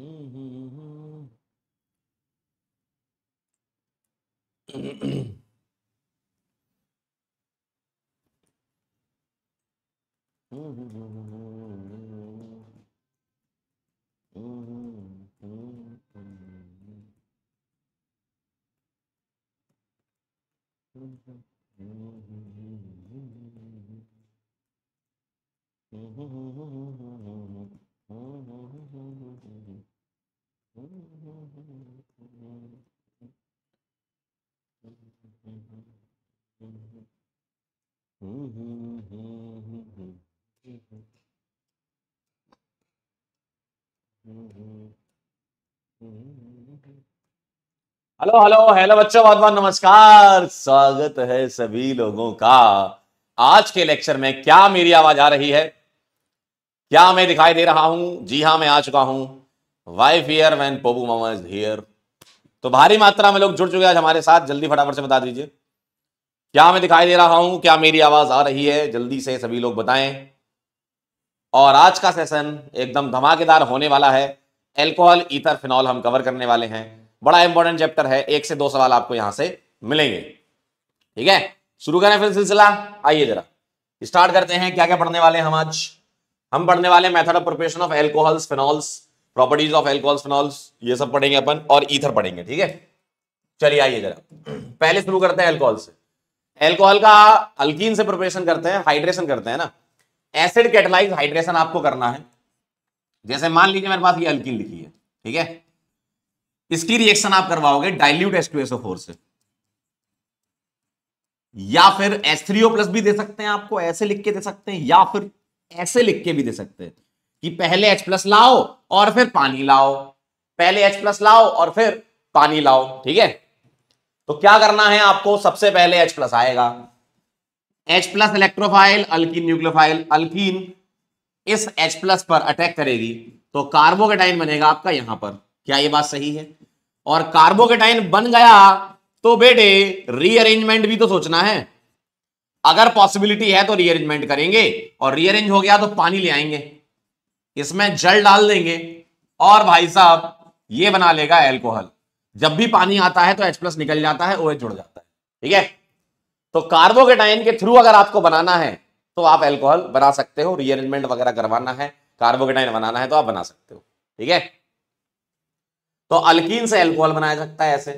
Mm-hmm. mm-hmm. Hello hello hello बच्चों बहुत बहुत नमस्कार स्वागत है सभी लोगों का आज के लेक्चर में क्या मेरी आवाज आ रही है क्या मैं दिखाई दे रहा हूं जी हाँ मैं आ चुका हूं वाइफ हियर वैन पोबू मामा इज हियर तो भारी मात्रा में लोग जुड़ चुके हैं आज हमारे साथ जल्दी फटाफट से बता दीजिए क्या मैं दिखाई दे रहा हूं क्या मेरी आवाज आ रही है जल्दी से सभी लोग बताएं और आज का सेशन एकदम धमाकेदार होने वाला है एल्कोहल ईथर फिनॉल हम कवर करने वाले हैं बड़ा इंपॉर्टेंट चैप्टर है एक से दो सवाल आपको यहां से मिलेंगे ठीक है शुरू करें फिर सिलसिला आइए जरा स्टार्ट करते हैं क्या क्या पढ़ने वाले हम आज हम पढ़ने वाले method of preparation of alcohols phenols properties of alcohols phenols ये सब पढ़ेंगे अपन और ईथर पढ़ेंगे ठीक है चलिए आइए जरा पहले शुरू करते हैं एल्कोहल से एल्कोहल का अल्किन से प्रिपरेशन करते हैं हाइड्रेशन करते हैं ना एसिड कैटलाइज हाइड्रेशन आपको करना है जैसे मान लीजिए मेरे पास ये अल्किन लिखी है ठीक है इसकी रिएक्शन आप करवाओगे डाइल्यूट फोर से या फिर H3O प्लस भी दे सकते हैं आपको ऐसे लिख के दे सकते हैं या फिर ऐसे लिख के भी दे सकते हैं कि पहले H प्लस लाओ और फिर पानी लाओ पहले H प्लस लाओ और फिर पानी लाओ ठीक है तो क्या करना है आपको सबसे पहले H प्लस आएगा H plus electrophile alkene nucleophile alkene इस H प्लस पर अटैक करेगी तो कार्बोकेटाइन बनेगा आपका यहां पर क्या ये बात सही है और कार्बोकेटाइन बन गया तो बेटे रीअरेंजमेंट भी तो सोचना है अगर पॉसिबिलिटी है तो रीअरेंजमेंट करेंगे और रीअरेंज हो गया तो पानी ले आएंगे इसमें जल डाल देंगे और भाई साहब ये बना लेगा एल्कोहल जब भी पानी आता है तो एच प्लस निकल जाता है OH जुड़ जाता है ठीक है तो कार्बोकेटाइन के थ्रू अगर आपको बनाना है तो आप एल्कोहल बना सकते हो रीअरेंजमेंट वगैरह करवाना है कार्बोकेटाइन बनाना है तो आप बना सकते हो ठीक है तो अल्किन से एल्कोहल बनाया सकता है ऐसे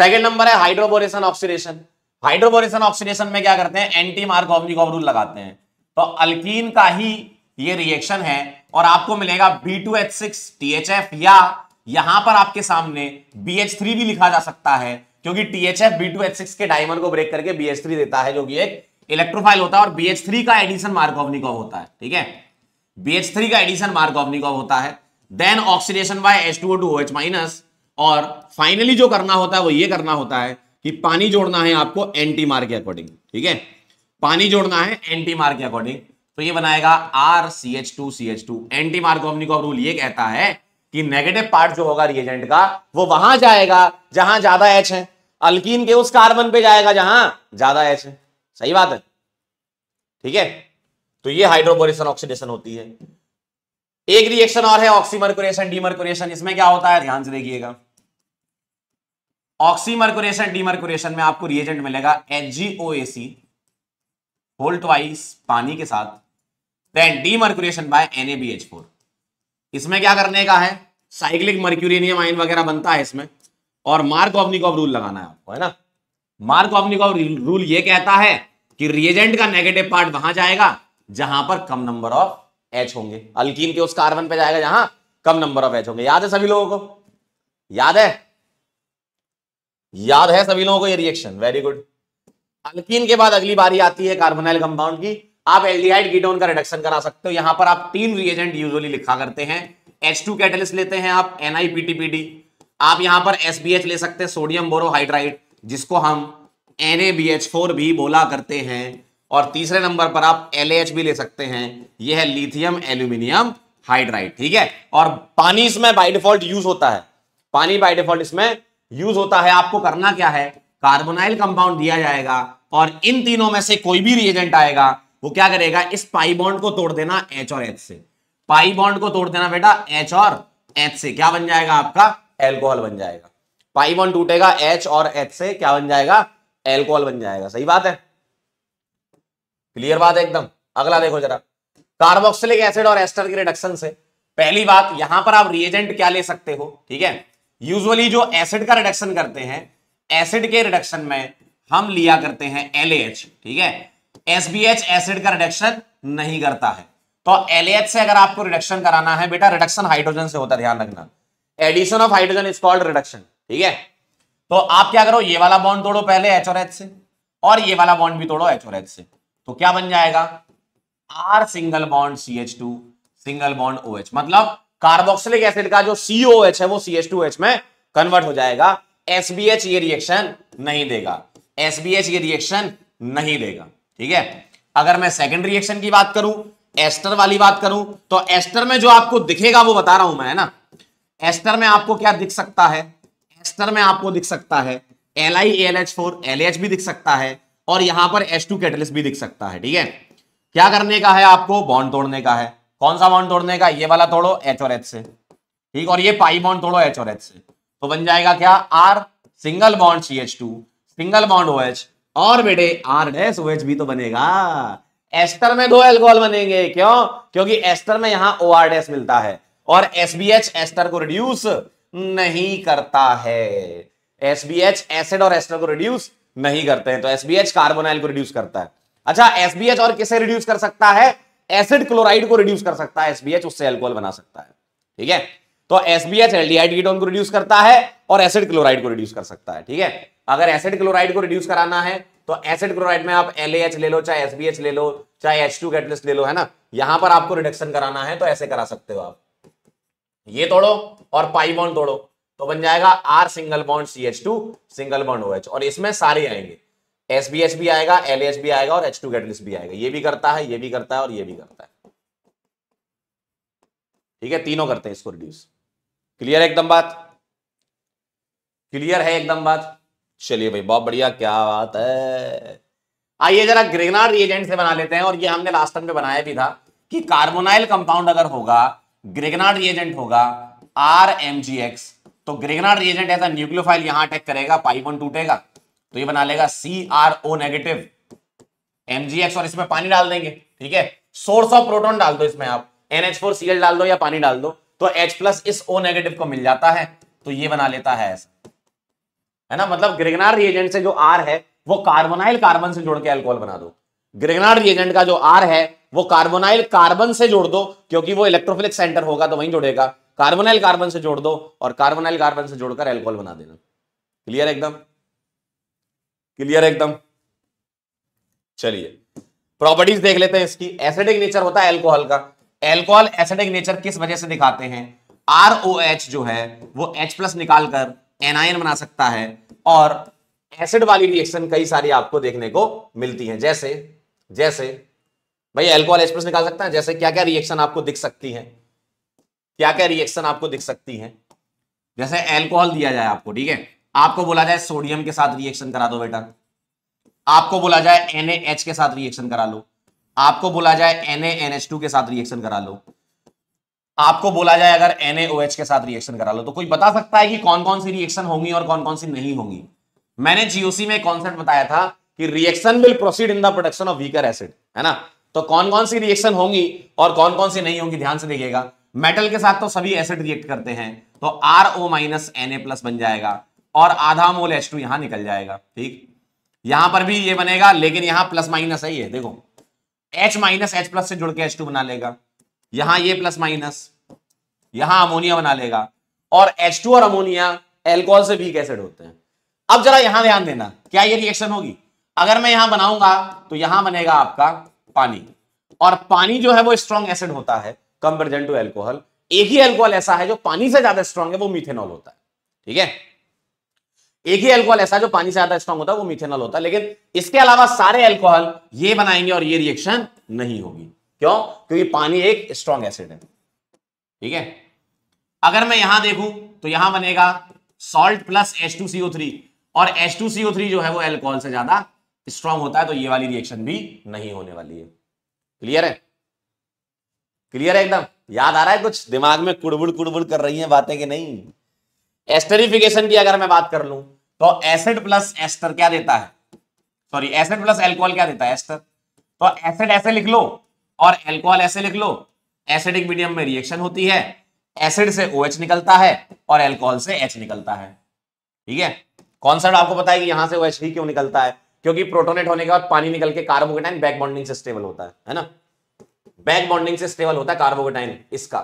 सेकेंड नंबर है हाइड्रोबोरेशन ऑक्सीडेशन हाइड्रोबोरेशन ऑक्सीडेशन में क्या करते हैं एंटी मार्कोवनिकॉव रूल लगाते हैं तो अल्किन का ही ये रिएक्शन है और आपको मिलेगा B2H6THF या यहां पर आपके सामने BH3 भी लिखा जा सकता है क्योंकि THF B2H6 के डायमंड को ब्रेक करके BH3 देता है जो कि एक इलेक्ट्रोफाइल होता है और BH3 का एडिशन मार्कोवनिकॉव होता है ठीक है BH3 का एडिशन मार्कोवनिकॉव होता है then oxidation by H two O two H minus और फाइनली जो करना होता है वो ये करना होता है कि पानी जोड़ना है आपको एंटी मार के अकॉर्डिंग ठीक है पानी जोड़ना है एंटी मार के अकॉर्डिंग तो ये बनाएगा R C H two C H two anti mark ऑमनिकॉम रूल ये कहता है कि नेगेटिव पार्ट जो होगा रिएजेंट का वो वहां जाएगा जहां ज्यादा एच है अल्किन के उस कार्बन पे जाएगा जहां ज्यादा एच है सही बात है ठीक है तो ये हाइड्रोबोरेशन ऑक्सीडेशन होती है एक रिएक्शन और है ऑक्सीमरकुरेशन डीमरकुरेशन इसमें क्या होता है ध्यान से देखिएगा ऑक्सीमरकुरेशन डीमरकुरेशन में आपको रिएजेंट मिलेगा एच होल वाइस पानी के साथ then demercuration by NABH four इसमें क्या करने का है साइक्लिक मर्क्यूरेनियम आयन वगैरह बनता है इसमें और मार्क ऑफनिकॉव रूल लगाना है आपको है ना मार्क ऑफनिकॉव रूल ये कहता है कि रिएजेंट का नेगेटिव पार्ट वहां जाएगा जहां पर कम नंबर ऑफ एच होंगे अल्कीन के उस कार्बन पे जाएगा जहां कम नंबर ऑफ एच होंगे याद है सभी लोगों को याद है याद है सभी लोगों को ये रिएक्शन वेरी गुड अल्कीन के बाद अगली बारी आती है कार्बोनाइल कंपाउंड की आप एल्डिहाइड कीटोन का रिडक्शन करा सकते हो यहां पर आप तीन रिएजेंट यूजली लिखा करते हैं एच टू लेते हैं आप एनआईपीटीपीडी आप यहां पर एस ले सकते हैं सोडियम बोरोहाइड्राइड जिसको हम एन भी बोला करते हैं और तीसरे नंबर पर आप एल भी ले सकते हैं यह है लिथियम एल्यूमिनियम हाइड्राइड ठीक है और पानी इसमें बाई डिफॉल्ट यूज होता है पानी बाई डिफॉल्ट इसमें यूज होता है आपको करना क्या है कार्बोनाइल कंपाउंड दिया जाएगा और इन तीनों में से कोई भी रिएजेंट आएगा वो क्या करेगा इस पाई बॉन्ड को तोड़ देना एच और एच से पाई बॉन्ड को तोड़ देना बेटा एच और एच से क्या बन जाएगा आपका एल्कोहल बन जाएगा पाई बॉन्ड टूटेगा एच और एच से क्या बन जाएगा एल्कोहल बन जाएगा सही बात है क्लियर बात एकदम अगला देखो जरा कार्बोक्सिलिक एसिड और एस्टर की रिडक्शन से पहली बात यहां पर आप रिएजेंट क्या ले सकते हो ठीक है यूजुअली जो एसिड का रिडक्शन करते हैं एसिड के रिडक्शन में हम लिया करते हैं एल ठीक है एस एसिड का रिडक्शन नहीं करता है तो एल से अगर आपको रिडक्शन कराना है बेटा रिडक्शन हाइड्रोजन से होता ध्यान रखना addition of hydrogen is called reduction ठीक है तो आप क्या करो ये वाला बॉन्ड तोड़ो पहले एच और एच से और ये वाला बॉन्ड भी तोड़ो एच और एच से तो क्या बन जाएगा R single bond C H two single bond O H मतलब कार्बोक्सिलिक एसिड का जो सीओ एच है वो सी एच टू एच में कन्वर्ट हो जाएगा एस बी एच ये रिएक्शन नहीं देगा एस बी एच ये रिएक्शन नहीं देगा ठीक है अगर मैं सेकेंड रिएक्शन की बात करूं एस्टर वाली बात करूं तो एस्टर में जो आपको दिखेगा वो बता रहा हूं मैं है ना एस्टर में आपको क्या दिख सकता है एस्टर में आपको दिख सकता है L I L H four L H भी दिख सकता है और यहां पर एस टू कैटलिस्ट भी दिख सकता है ठीक है क्या करने का है आपको बॉन्ड तोड़ने का है कौन सा बॉन्ड तोड़ने का ये वाला तोड़ो एच और एच से ठीक और ये पाई बॉन्ड तोड़ो एच और एच से तो बन जाएगा क्या R single bond C H two single bond O H और बेटे आर डेस ओ एच भी तो बनेगा एस्टर में दो एल्कोहल बनेंगे क्यों क्योंकि एस्टर में यहां ओ आर डेस मिलता है और एस बी एच एस्टर को रिड्यूस नहीं करता है एस बी एच एसिड और एस्टर को रिड्यूस नहीं करते हैं तो एसबीएच कार्बोनाइल को रिड्यूस करता है अच्छा एसबीएच और किसे रिड्यूस कर सकता है एसिड क्लोराइड को रिड्यूस कर सकता है एसबीएच उससे एल्कोहल बना सकता है ठीक है तो एसबीएच एल्डिहाइड कीटोन को रिड्यूस करता है और एसिड क्लोराइड को रिड्यूस कर सकता है ठीक है अगर एसिड क्लोराइड को रिड्यूस कराना है तो एसिड क्लोराइड में आप एल ले लो चाहे एसबीएच ले लो चाहे एच टू कैटलिस्ट ले लो है ना यहां पर आपको रिडक्शन कराना है तो ऐसे करा सकते हो आप ये तोड़ो और पाइबॉन तोड़ो तो बन जाएगा R single bond C H two single bond O H और इसमें सारे आएंगे एस बी एच भी आएगा एल एच भी आएगा और एच टू गेटलिस भी आएगा ये भी करता है ये भी करता है और ये भी करता है ठीक है तीनों करते हैं इसको रिड्यूस क्लियर एकदम बात क्लियर है एकदम बात चलिए भाई बहुत बढ़िया क्या बात है आइए जरा ग्रेनार रिएजेंट से बना लेते हैं और ये हमने लास्ट टाइम में बनाया भी था कि कार्बोनाइल कंपाउंड अगर होगा ग्रेगनार रिएजेंट होगा आर एम जी एक्स तो ग्रेगनार रिएजेंट ऐसा न्यूक्लियोफाइल यहां अटैक करेगा पाई वन टूटेगा तो ये बना लेगा C R O negative MGX और इसमें पानी डाल देंगे ठीक है सोर्स ऑफ प्रोटोन डाल दो इसमें आप एनएच फोर सीएल डाल दो या पानी डाल दो तो एच प्लस इस ओ नेगेटिव को मिल जाता है तो ये बना लेता है ऐसा है ना मतलब ग्रेगनार रिएजेंट से जो आर है वो कार्बोनाइल कार्बन से जोड़ के अल्कोहल बना दो ग्रेगनार रिएजेंट का जो आर है वो कार्बोनाइल कार्बन से जोड़ दो क्योंकि वो इलेक्ट्रोफिलिक सेंटर होगा तो वहीं जोड़ेगा कार्बोनाइल कार्बन से जोड़ दो और कार्बोनाइल कार्बन से जोड़कर एल्कोहल बना देना क्लियर एकदम क्लियर एकदम चलिए प्रॉपर्टीज देख लेते हैं इसकी एसिडिक नेचर होता है एल्कोहल का एल्कोहल एसिडिक नेचर किस वजह से दिखाते हैं एच जो है वो एच प्लस निकालकर एनआईन बना सकता है और एसिड वाली रिएक्शन कई सारी आपको देखने को मिलती हैं जैसे जैसे भाई एल्कोहल एच प्लस निकाल सकता है जैसे क्या क्या रिएक्शन आपको दिख सकती है क्या क्या रिएक्शन आपको दिख सकती है जैसे एल्कोहल दिया जाए आपको ठीक है आपको बोला जाए सोडियम के साथ रिएक्शन करा दो बेटा आपको बोला जाए एन के साथ रिएक्शन करा लो आपको बोला जाए एन के साथ रिएक्शन करा लो आपको बोला जाए अगर एन के साथ रिएक्शन करा लो तो कोई बता सकता है कि कौन कौन सी रिएक्शन होंगी और कौन कौन सी नहीं होंगी मैंने जीओसी में कॉन्सेप्ट बताया था कि reaction will proceed in the production of weaker acid है ना तो कौन कौन सी रिएक्शन होंगी और कौन कौन सी नहीं होंगी ध्यान से देखिएगा मेटल के साथ तो सभी एसिड रिएक्ट करते हैं तो R O minus N A plus बन जाएगा और आधा मोल एच टू यहां निकल जाएगा ठीक यहां पर भी ये बनेगा लेकिन यहां प्लस माइनस है ये देखो एच माइनस एच प्लस से जुड़ के एच टू बना लेगा यहां ये प्लस माइनस यहां अमोनिया बना लेगा और एच टू और अमोनिया एल्कोहल से वीक एसिड होते हैं अब जरा यहां ध्यान देना क्या ये रिएक्शन होगी अगर मैं यहां बनाऊंगा तो यहां बनेगा आपका पानी और पानी जो है वो स्ट्रॉन्ग एसिड होता है कंपेरिजन टू एल्कोहल एक ही एल्कोहल ऐसा है जो पानी से ज्यादा स्ट्रांग है वो मिथेनॉल होता है ठीक है एक ही एल्कोहल ऐसा जो पानी से ज्यादा स्ट्रांग होता है वो मिथेनॉल होता है लेकिन इसके अलावा सारे एल्कोहल ये बनाएंगे और ये रिएक्शन नहीं होगी क्यों क्योंकि पानी एक स्ट्रांग एसिड है ठीक है अगर मैं यहां देखूं तो यहां बनेगा salt plus H two CO three और एच टू सीओ थ्री जो है वो एल्कोहल से ज्यादा स्ट्रांग होता है तो ये वाली रिएक्शन भी नहीं होने वाली है क्लियर है क्लियर है एकदम याद आ रहा है कुछ दिमाग में कुड़बुड़ कुड़बुड़ कर रही है बातें कि नहीं एस्टरिफिकेशन की अगर मैं बात कर लू तो एसिड प्लस एस्टर क्या देता है सॉरी एसिड प्लस एल्कोहल क्या देता है एस्टर तो एसिड ऐसे लिख लो और एल्कोहल ऐसे लिख लो एसिडिक मीडियम में रिएक्शन होती है एसिड से ओ OH निकलता है और एल्कोहल से एच निकलता है ठीक है कॉन्सेप्ट आपको पता है कि यहां से ओ OH ही क्यों निकलता है क्योंकि प्रोटोनेट होने के बाद पानी निकल के कार्बोकेटाइन बैक बॉन्डिंग से स्टेबल होता है है ना बैक बॉन्डिंग से स्टेबल होता है कार्बोकेटाइन इसका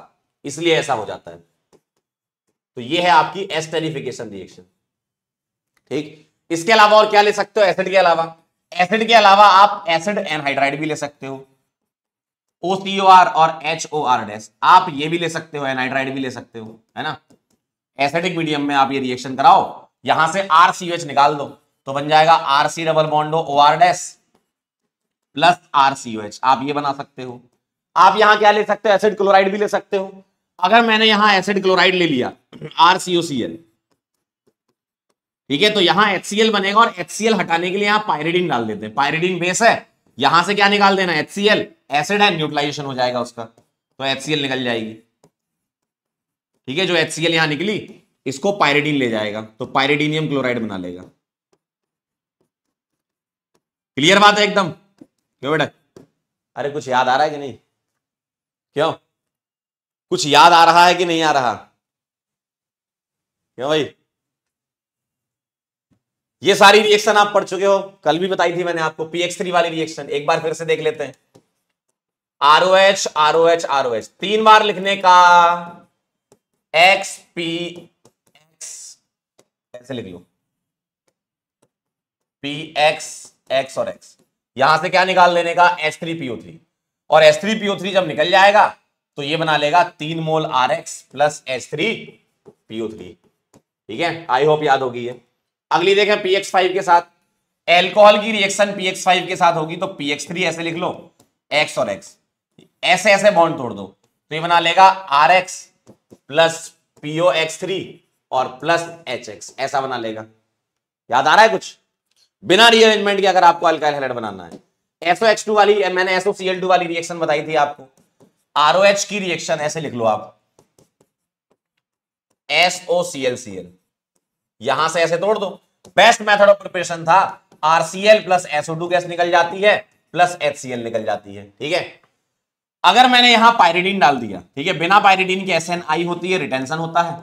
इसलिए ऐसा हो जाता है तो ये है आपकी एस्टेरिफिकेशन रिएक्शन ठीक इसके अलावा और क्या ले सकते हो एसिड के अलावा एसिड के अलावा आप एसिड एनहाइड्राइड भी ले सकते हो ओ ओ सी आर और एच ओ आर डेस आप ये भी ले सकते हो एनहाइड्राइड भी ले सकते हो है ना एसिडिक मीडियम में आप ये रिएक्शन कराओ यहां से आर सी एच निकाल दो तो बन जाएगा R C double bond O O R डेस प्लस आर सी एच आप ये बना सकते हो आप यहां क्या ले सकते हो एसिड क्लोराइड भी ले सकते हो अगर मैंने यहां एसिड क्लोराइड ले लिया आरसीओसीएल ठीक है तो यहां एल बनेगा और एल हटाने के लिए यहां पायरेडिन डाल देते हैं पायरेडिन बेस है यहां से क्या निकाल देना एचसीएल एसिड है न्यूट्रलाइजेशन हो जाएगा उसका तो एल निकल जाएगी ठीक है जो एच एल यहां निकली इसको पायरेडीन ले जाएगा तो पायरेडीनियम क्लोराइड बना लेगा क्लियर बात है एकदम क्यों बेटा अरे कुछ याद आ रहा है कि नहीं क्यों कुछ याद आ रहा है कि नहीं आ रहा क्यों भाई ये सारी रिएक्शन आप पढ़ चुके हो कल भी बताई थी मैंने आपको पीएक्स थ्री वाली रिएक्शन एक बार फिर से देख लेते हैं RO H RO H RO H तीन बार लिखने का एक्स पी एक्स ऐसे लिख लो पी एक्स एक्स और एक्स यहां से क्या निकाल लेने का एच थ्री पीओ थ्री और S3PO3 जब निकल जाएगा तो ये बना लेगा तीन mole R X plus S three PO three ठीक है आई होप याद होगी ये अगली देखें पीएक्स फाइव के साथ एल्कोहल की रिएक्शन पीएक्स फाइव के साथ होगी तो पीएक्स थ्री ऐसे लिख लो एक्स और एक्स ऐसे ऐसे बॉन्ड तोड़ दो तो ये बना लेगा R X plus PO X three और प्लस एच एक्स ऐसा बना लेगा याद आ रहा है कुछ बिना रीअरेंजमेंट के अगर आपको अल्काइल हेलाइड बनाना है एसओ एच टू वाली मैंने एसओ सी एल टू वाली रिएक्शन बताई थी आपको आरओ एच की रिएक्शन ऐसे लिख लो आप SO C L C L यहां से ऐसे तोड़ दो बेस्ट मेथड ऑफ प्रिपरेशन था RCL plus SO two gas निकल जाती है प्लस एच निकल जाती है ठीक है अगर मैंने यहां पायरिडीन डाल दिया ठीक है बिना पायरिडीन के एस होती है रिटेंशन होता है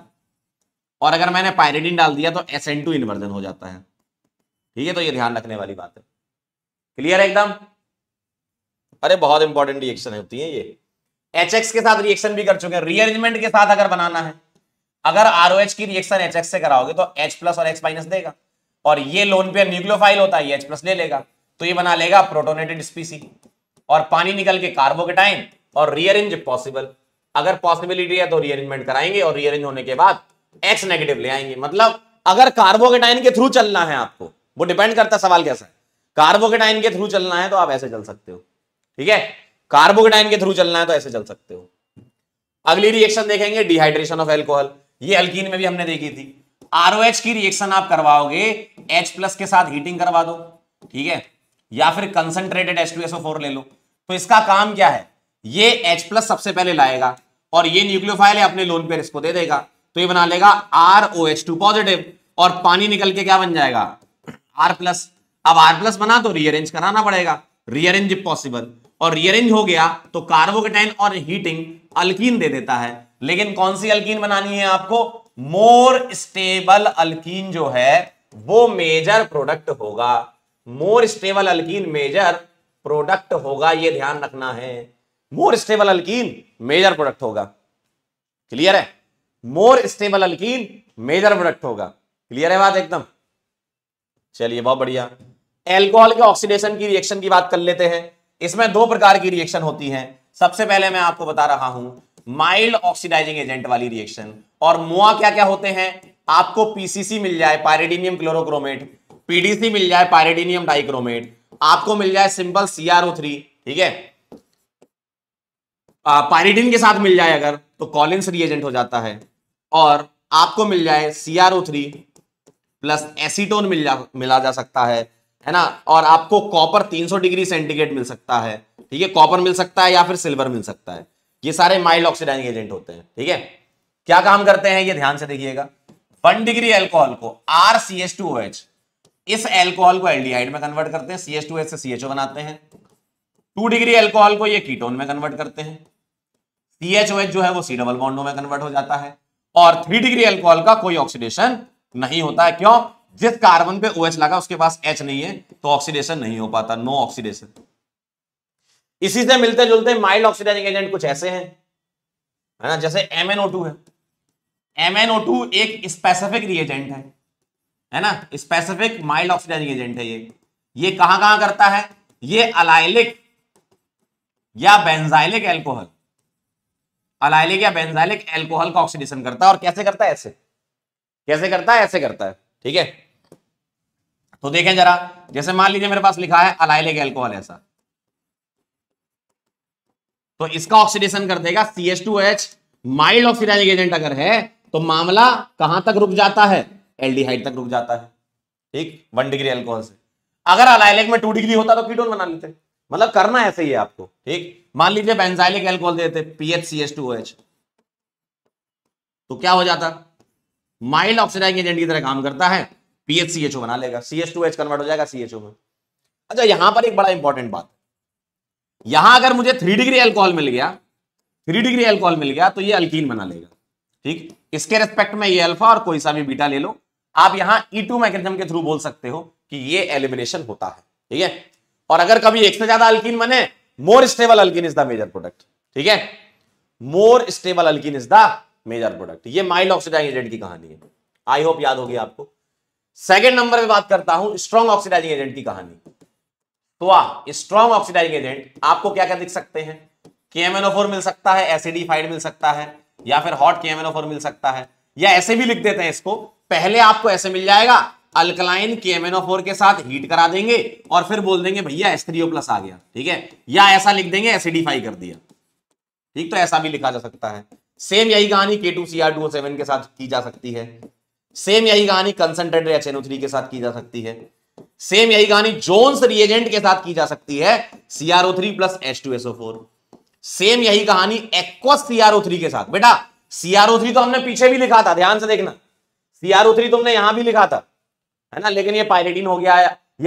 और अगर मैंने पायरिडीन डाल दिया तो एस इन्वर्जन हो जाता है ठीक है तो ये ध्यान रखने वाली बात है क्लियर है एकदम अरे बहुत इंपॉर्टेंट रिएक्शन होती है ये एच के साथ रिएक्शन भी कर चुके हैं रीअरेंजमेंट के साथ अगर बनाना है अगर आर की रिएक्शन एच से कराओगे तो एच और एच माइनस देगा और ये लोन पे न्यूक्लियोफाइल होता है एच प्लस ले लेगा तो ये बना लेगा प्रोटोनेटेड स्पीसी और पानी निकल के कार्बोकेटाइन और रीअरेंज पॉसिबल अगर पॉसिबिलिटी है तो रीअरेंजमेंट कराएंगे और रीअरेंज होने के बाद एक्स नेगेटिव ले आएंगे मतलब अगर कार्बोकेटाइन के थ्रू चलना है आपको वो डिपेंड करता है सवाल कैसा है कार्बोकेटाइन के थ्रू चलना है तो आप ऐसे चल सकते हो ठीक है कार्बोकेटाइन के थ्रू चलना है तो ऐसे चल सकते हो अगली रिएक्शन देखेंगे डिहाइड्रेशन ऑफ एल्कोहल ये अल्कीन में भी हमने देखी थी आरओएच की रिएक्शन आप करवाओगे एच प्लस के साथ हीटिंग करवा दो ठीक है या फिर कंसंट्रेटेड H2SO4 ले लो तो इसका काम क्या है ये H प्लस सबसे पहले लाएगा और ये न्यूक्लियोफाइल है अपने लोन पे इसको दे देगा तो ये बना लेगा ROH2 पॉजिटिव और पानी निकल के क्या बन जाएगा R प्लस अब R प्लस बना तो रीअरेंज कराना पड़ेगा रियरेंज पॉसिबल और रियरेंज हो गया तो कार्बोकेटाइन और हीटिंग अल्कीन दे देता है लेकिन कौन सी अल्कीन बनानी है आपको मोर स्टेबल अल्कीन जो है वो मेजर प्रोडक्ट होगा more stable alkene major product होगा ये ध्यान रखना है more stable alkene major product होगा क्लियर है more stable alkene major product होगा क्लियर है बात एकदम चलिए बहुत बढ़िया एल्कोहल के ऑक्सीडेशन की रिएक्शन की बात कर लेते हैं इसमें दो प्रकार की रिएक्शन होती है सबसे पहले मैं आपको बता रहा हूं माइल्ड ऑक्सीडाइजिंग एजेंट वाली रिएक्शन और मुआ क्या क्या होते हैं आपको पीसीसी मिल जाए पायरेडीनियम क्लोरोक्रोमेट पीडीसी मिल जाए पायरेडीनियम डाइक्रोमेट आपको मिल जाए सिंपल सीआरओ थ्री ठीक है पायरेडिन के साथ मिल जाए अगर तो कॉलिन्स रिएजेंट हो जाता है और आपको मिल जाए सीआरओ थ्री प्लस एसीटोन मिल जा मिला जा सकता है है ना और आपको कॉपर 300 डिग्री सेंटीग्रेड मिल सकता है ठीक है कॉपर मिल सकता है या फिर सिल्वर मिल सकता है ये सारे माइल्ड ऑक्सीडाइजिंग एजेंट होते हैं ठीक है क्या काम करते हैं ये ध्यान से देखिएगा वन डिग्री एल्कोहल को R C S two H इस एल्कोहल को एल में कन्वर्ट करते हैं सी एस टू एच से सी एच ओ बनाते हैं टू डिग्री एल्कोहल को ये कीटोन में कन्वर्ट करते हैं सी एच ओ एच जो है वो सी डबल बॉन्डो में कन्वर्ट हो जाता है और थ्री डिग्री एल्कोहल का कोई ऑक्सीडेशन नहीं होता है क्यों जिस कार्बन पे OH लगा उसके पास एच नहीं है तो ऑक्सीडेशन नहीं हो पाता नो ऑक्सीडेशन इसी से मिलते जुलते माइल्ड ऑक्सीडाइजिंग एजेंट कुछ ऐसे हैं है ना जैसे MnO2 है MnO2 एक स्पेसिफिक रिएजेंट है है ना स्पेसिफिक माइल्ड ऑक्सीडाइजिंग एजेंट है ये ये कहां कहां करता है ये अलाइलिक या बेंजाइलिक एल्कोहल अलाइलिक या बेंजाइलिक एल्कोहल का ऑक्सीडेशन करता है और कैसे करता है ऐसे कैसे करता है ऐसे करता है ठीक है तो देखें जरा जैसे मान लीजिए मेरे पास लिखा है अलाइलिक एल्कोहल ऐसा तो इसका ऑक्सीडेशन कर देगा C H two H mild oxidising agent अगर है तो मामला कहां तक रुक जाता है एल्डिहाइड तक रुक जाता है ठीक वन डिग्री एल्कोहल से अगर अलाइलिक में टू डिग्री होता तो कीटोन बना लेते मतलब करना ऐसे ही है आपको ठीक मान लीजिए बेंजाइलिक एल्कोहल देते PH C H two H तो क्या हो जाता माइल्ड ऑक्सीडाइंग एजेंट की तरह काम करता है पीएचसीएचओ बना लेगा सी टू एच कन्वर्ट हो जाएगा सीएचओ में अच्छा यहां पर एक बड़ा इंपॉर्टेंट बात यहां अगर मुझे थ्री डिग्री एल्कोहल मिल गया थ्री डिग्री एल्कोहल मिल गया तो ये अल्कीन बना लेगा ठीक इसके रेस्पेक्ट में ये अल्फा और कोई सा भी बीटा ले लो आप यहां ई टू मैकेनिज्म के थ्रू बोल सकते हो कि ये एलिमिनेशन होता है ठीक है और अगर कभी एक से ज्यादा अल्किन बने more stable alkene is the major product ठीक है more stable alkene is the major product ये माइल ऑक्सीडाइजिंग एजेंट की कहानी है आई होप याद होगी आपको सेकेंड नंबर पर बात करता हूं स्ट्रॉन्ग ऑक्सीडाइजिंग एजेंट की कहानी तो आ स्ट्रॉन्ग ऑक्सीडाइजिंग एजेंट आपको क्या क्या दिख सकते हैं KMnO4 मिल सकता है एसिडिफाइड मिल सकता है या फिर हॉट KMnO4 मिल सकता है या ऐसे भी लिख देते हैं इसको पहले आपको ऐसे मिल जाएगा अल्कलाइन KMnO4 के साथ हीट करा देंगे और फिर बोल देंगे भैया एस आ गया ठीक है या ऐसा लिख देंगे एसिडिफाई कर दिया ठीक तो ऐसा भी लिखा जा सकता है सेम यही कहानी K two C R two seven के साथ की जा सकती है सेम यही कहानी कंसनट्रेटेड एच एनओ थ्री के साथ की जा सकती है सेम यही कहानी जोन्स रिएजेंट के साथ की जा सकती है CRO three plus H two SO four same यही कहानी एक्वस सीआरओ थ्री के साथ बेटा सीआरओ थ्री तो हमने पीछे भी लिखा था ध्यान से देखना सीआरओ थ्री तुमने यहां भी लिखा था है ना लेकिन ये पायरेटिन हो गया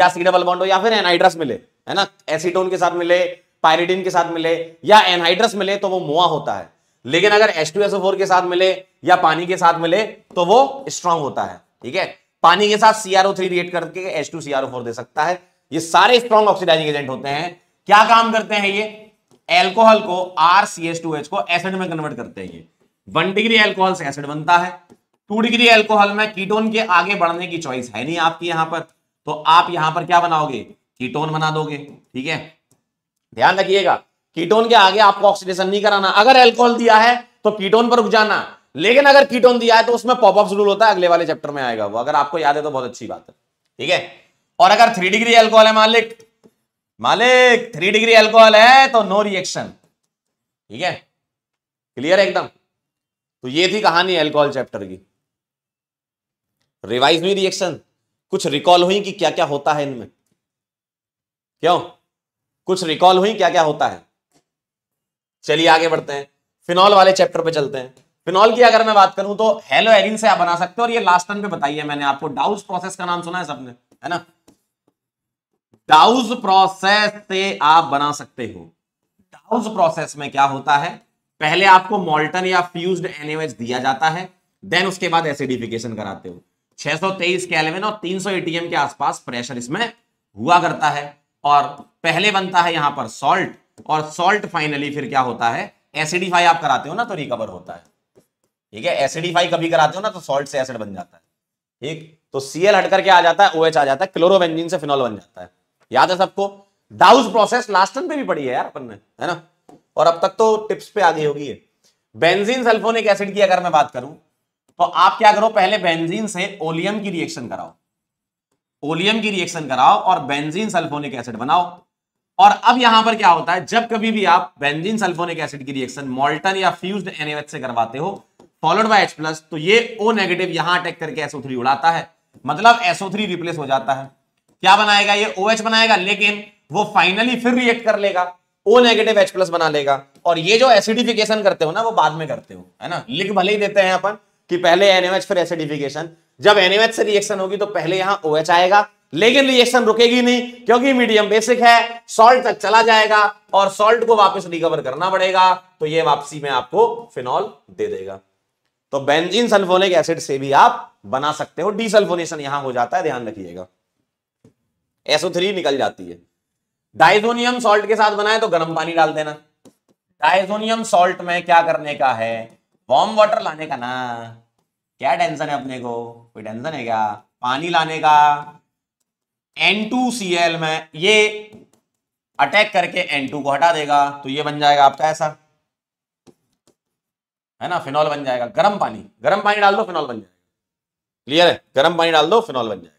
या सी डबल बॉन्ड हो या फिर एनहाइड्रस मिले है ना एसीटोन के साथ मिले पायरेटिन के साथ मिले या एनहाइड्रस मिले तो वो मोआ होता है लेकिन अगर H2SO4 के साथ मिले या पानी के साथ मिले तो वो स्ट्रांग होता है ठीक है पानी के साथ CrO3 रिएक्ट करके H2CrO4 दे सकता है ये सारे स्ट्रॉन्ग ऑक्सीडाइजिंग एजेंट होते हैं क्या काम करते हैं ये एल्कोहल को RCH2H को एसिड में कन्वर्ट करते हैं ये वन डिग्री एल्कोहल से एसिड बनता है टू डिग्री एल्कोहल में कीटोन के आगे बढ़ने की चॉइस है नहीं आपकी यहां पर तो आप यहां पर क्या बनाओगे कीटोन बना दोगे ठीक है ध्यान रखिएगा कीटोन के आगे आपको ऑक्सीडेशन नहीं कराना अगर एल्कोहल दिया है तो कीटोन पर रुक जाना लेकिन अगर कीटोन दिया है तो उसमें पॉपअप रूल होता है अगले वाले चैप्टर में आएगा वो अगर आपको याद है तो बहुत अच्छी बात है ठीक है और अगर थ्री डिग्री एल्कोहल है मालिक मालिक थ्री डिग्री एल्कोहल है तो नो रिएक्शन ठीक है क्लियर है एकदम तो ये थी कहानी एल्कोहल चैप्टर की रिवाइज हुई रिएक्शन कुछ रिकॉल हुई कि क्या क्या होता है इनमें क्यों कुछ रिकॉल हुई क्या क्या होता है चलिए आगे बढ़ते हैं फिनॉल वाले चैप्टर पे चलते हैं फिनॉल की अगर मैं बात करूं तो हेलो एरिन से आप बना सकते हो और ये लास्ट टाइम पे बताइए मैंने आपको डाउस प्रोसेस का नाम सुना है सबने है ना डाउस प्रोसेस से आप बना सकते हो डाउस प्रोसेस में क्या होता है पहले आपको मोल्टन या फ्यूज एनएमएच दिया जाता है देन उसके बाद एसिडिफिकेशन कराते हो 623 केल्विन और 300 एटीएम के आसपास प्रेशर इसमें हुआ करता है और पहले बनता है यहां पर सॉल्ट और सॉल्ट फाइनली फिर क्या होता है एसिडिफाई आप कराते हो ना तो रिकवर होता है ठीक है एसिडिफाई कभी कराते हो ना तो सॉल्ट से एसिड बन जाता है ठीक तो सीएल हटकर करके आ जाता है ओएच आ जाता है क्लोरोबेंजीन से फिनॉल बन जाता है याद है सबको डाउस प्रोसेस लास्ट पे भी पड़ी है यार अपन ने है ना और अब तक तो टिप्स पे आ गई होगी बेंजीन सल्फोनिक एसिड की अगर मैं बात करूं तो आप क्या करो पहले बेंजीन से ओलियम की रिएक्शन कराओ ओलियम की रिएक्शन कराओ और बेंजीन सल्फोनिक एसिड बनाओ और अब यहां पर क्या होता है जब कभी भी आप बेंजीन सल्फोनिक एसिड की रिएक्शन मोल्टन या फ्यूज एनएमएच से करवाते हो फॉलोड बाय एच प्लस तो ये ओ नेगेटिव यहां अटैक करके एसओ थ्री उड़ाता है मतलब एसओ थ्री रिप्लेस हो जाता है क्या बनाएगा ये ओ OH बनाएगा लेकिन वो फाइनली फिर रिएक्ट कर लेगा ओ नेगेटिव एच प्लस बना लेगा और ये जो एसिडिफिकेशन करते हो ना वो बाद में करते हो है ना लिख भले ही देते हैं अपन कि पहले एनएमएच फिर एसिडिफिकेशन जब एनएमएच से रिएक्शन होगी तो पहले यहां ओ OH आएगा लेकिन रिएक्शन रुकेगी नहीं क्योंकि मीडियम बेसिक है सॉल्ट तक चला जाएगा और सॉल्ट को वापस रिकवर करना पड़ेगा तो ये वापसी में आपको फिनॉल दे देगा तो बेंजीन सल्फोनिक एसिड से भी आप बना सकते हो डीसल्फोनेशन यहां हो जाता है ध्यान रखिएगा एसओ थ्री निकल जाती है डाइजोनियम सॉल्ट के साथ बनाए तो गर्म पानी डाल देना डाइजोनियम सॉल्ट में क्या करने का है वार्म वाटर लाने का ना क्या टेंशन है अपने को कोई टेंशन है क्या पानी लाने का N2Cl में ये अटैक करके N2 को हटा देगा तो ये बन जाएगा आपका ऐसा है ना फिनॉल बन जाएगा गर्म पानी गर्म पानी डाल दो फिनॉल बन जाएगा क्लियर है गर्म पानी डाल दो फिनॉल बन जाएगा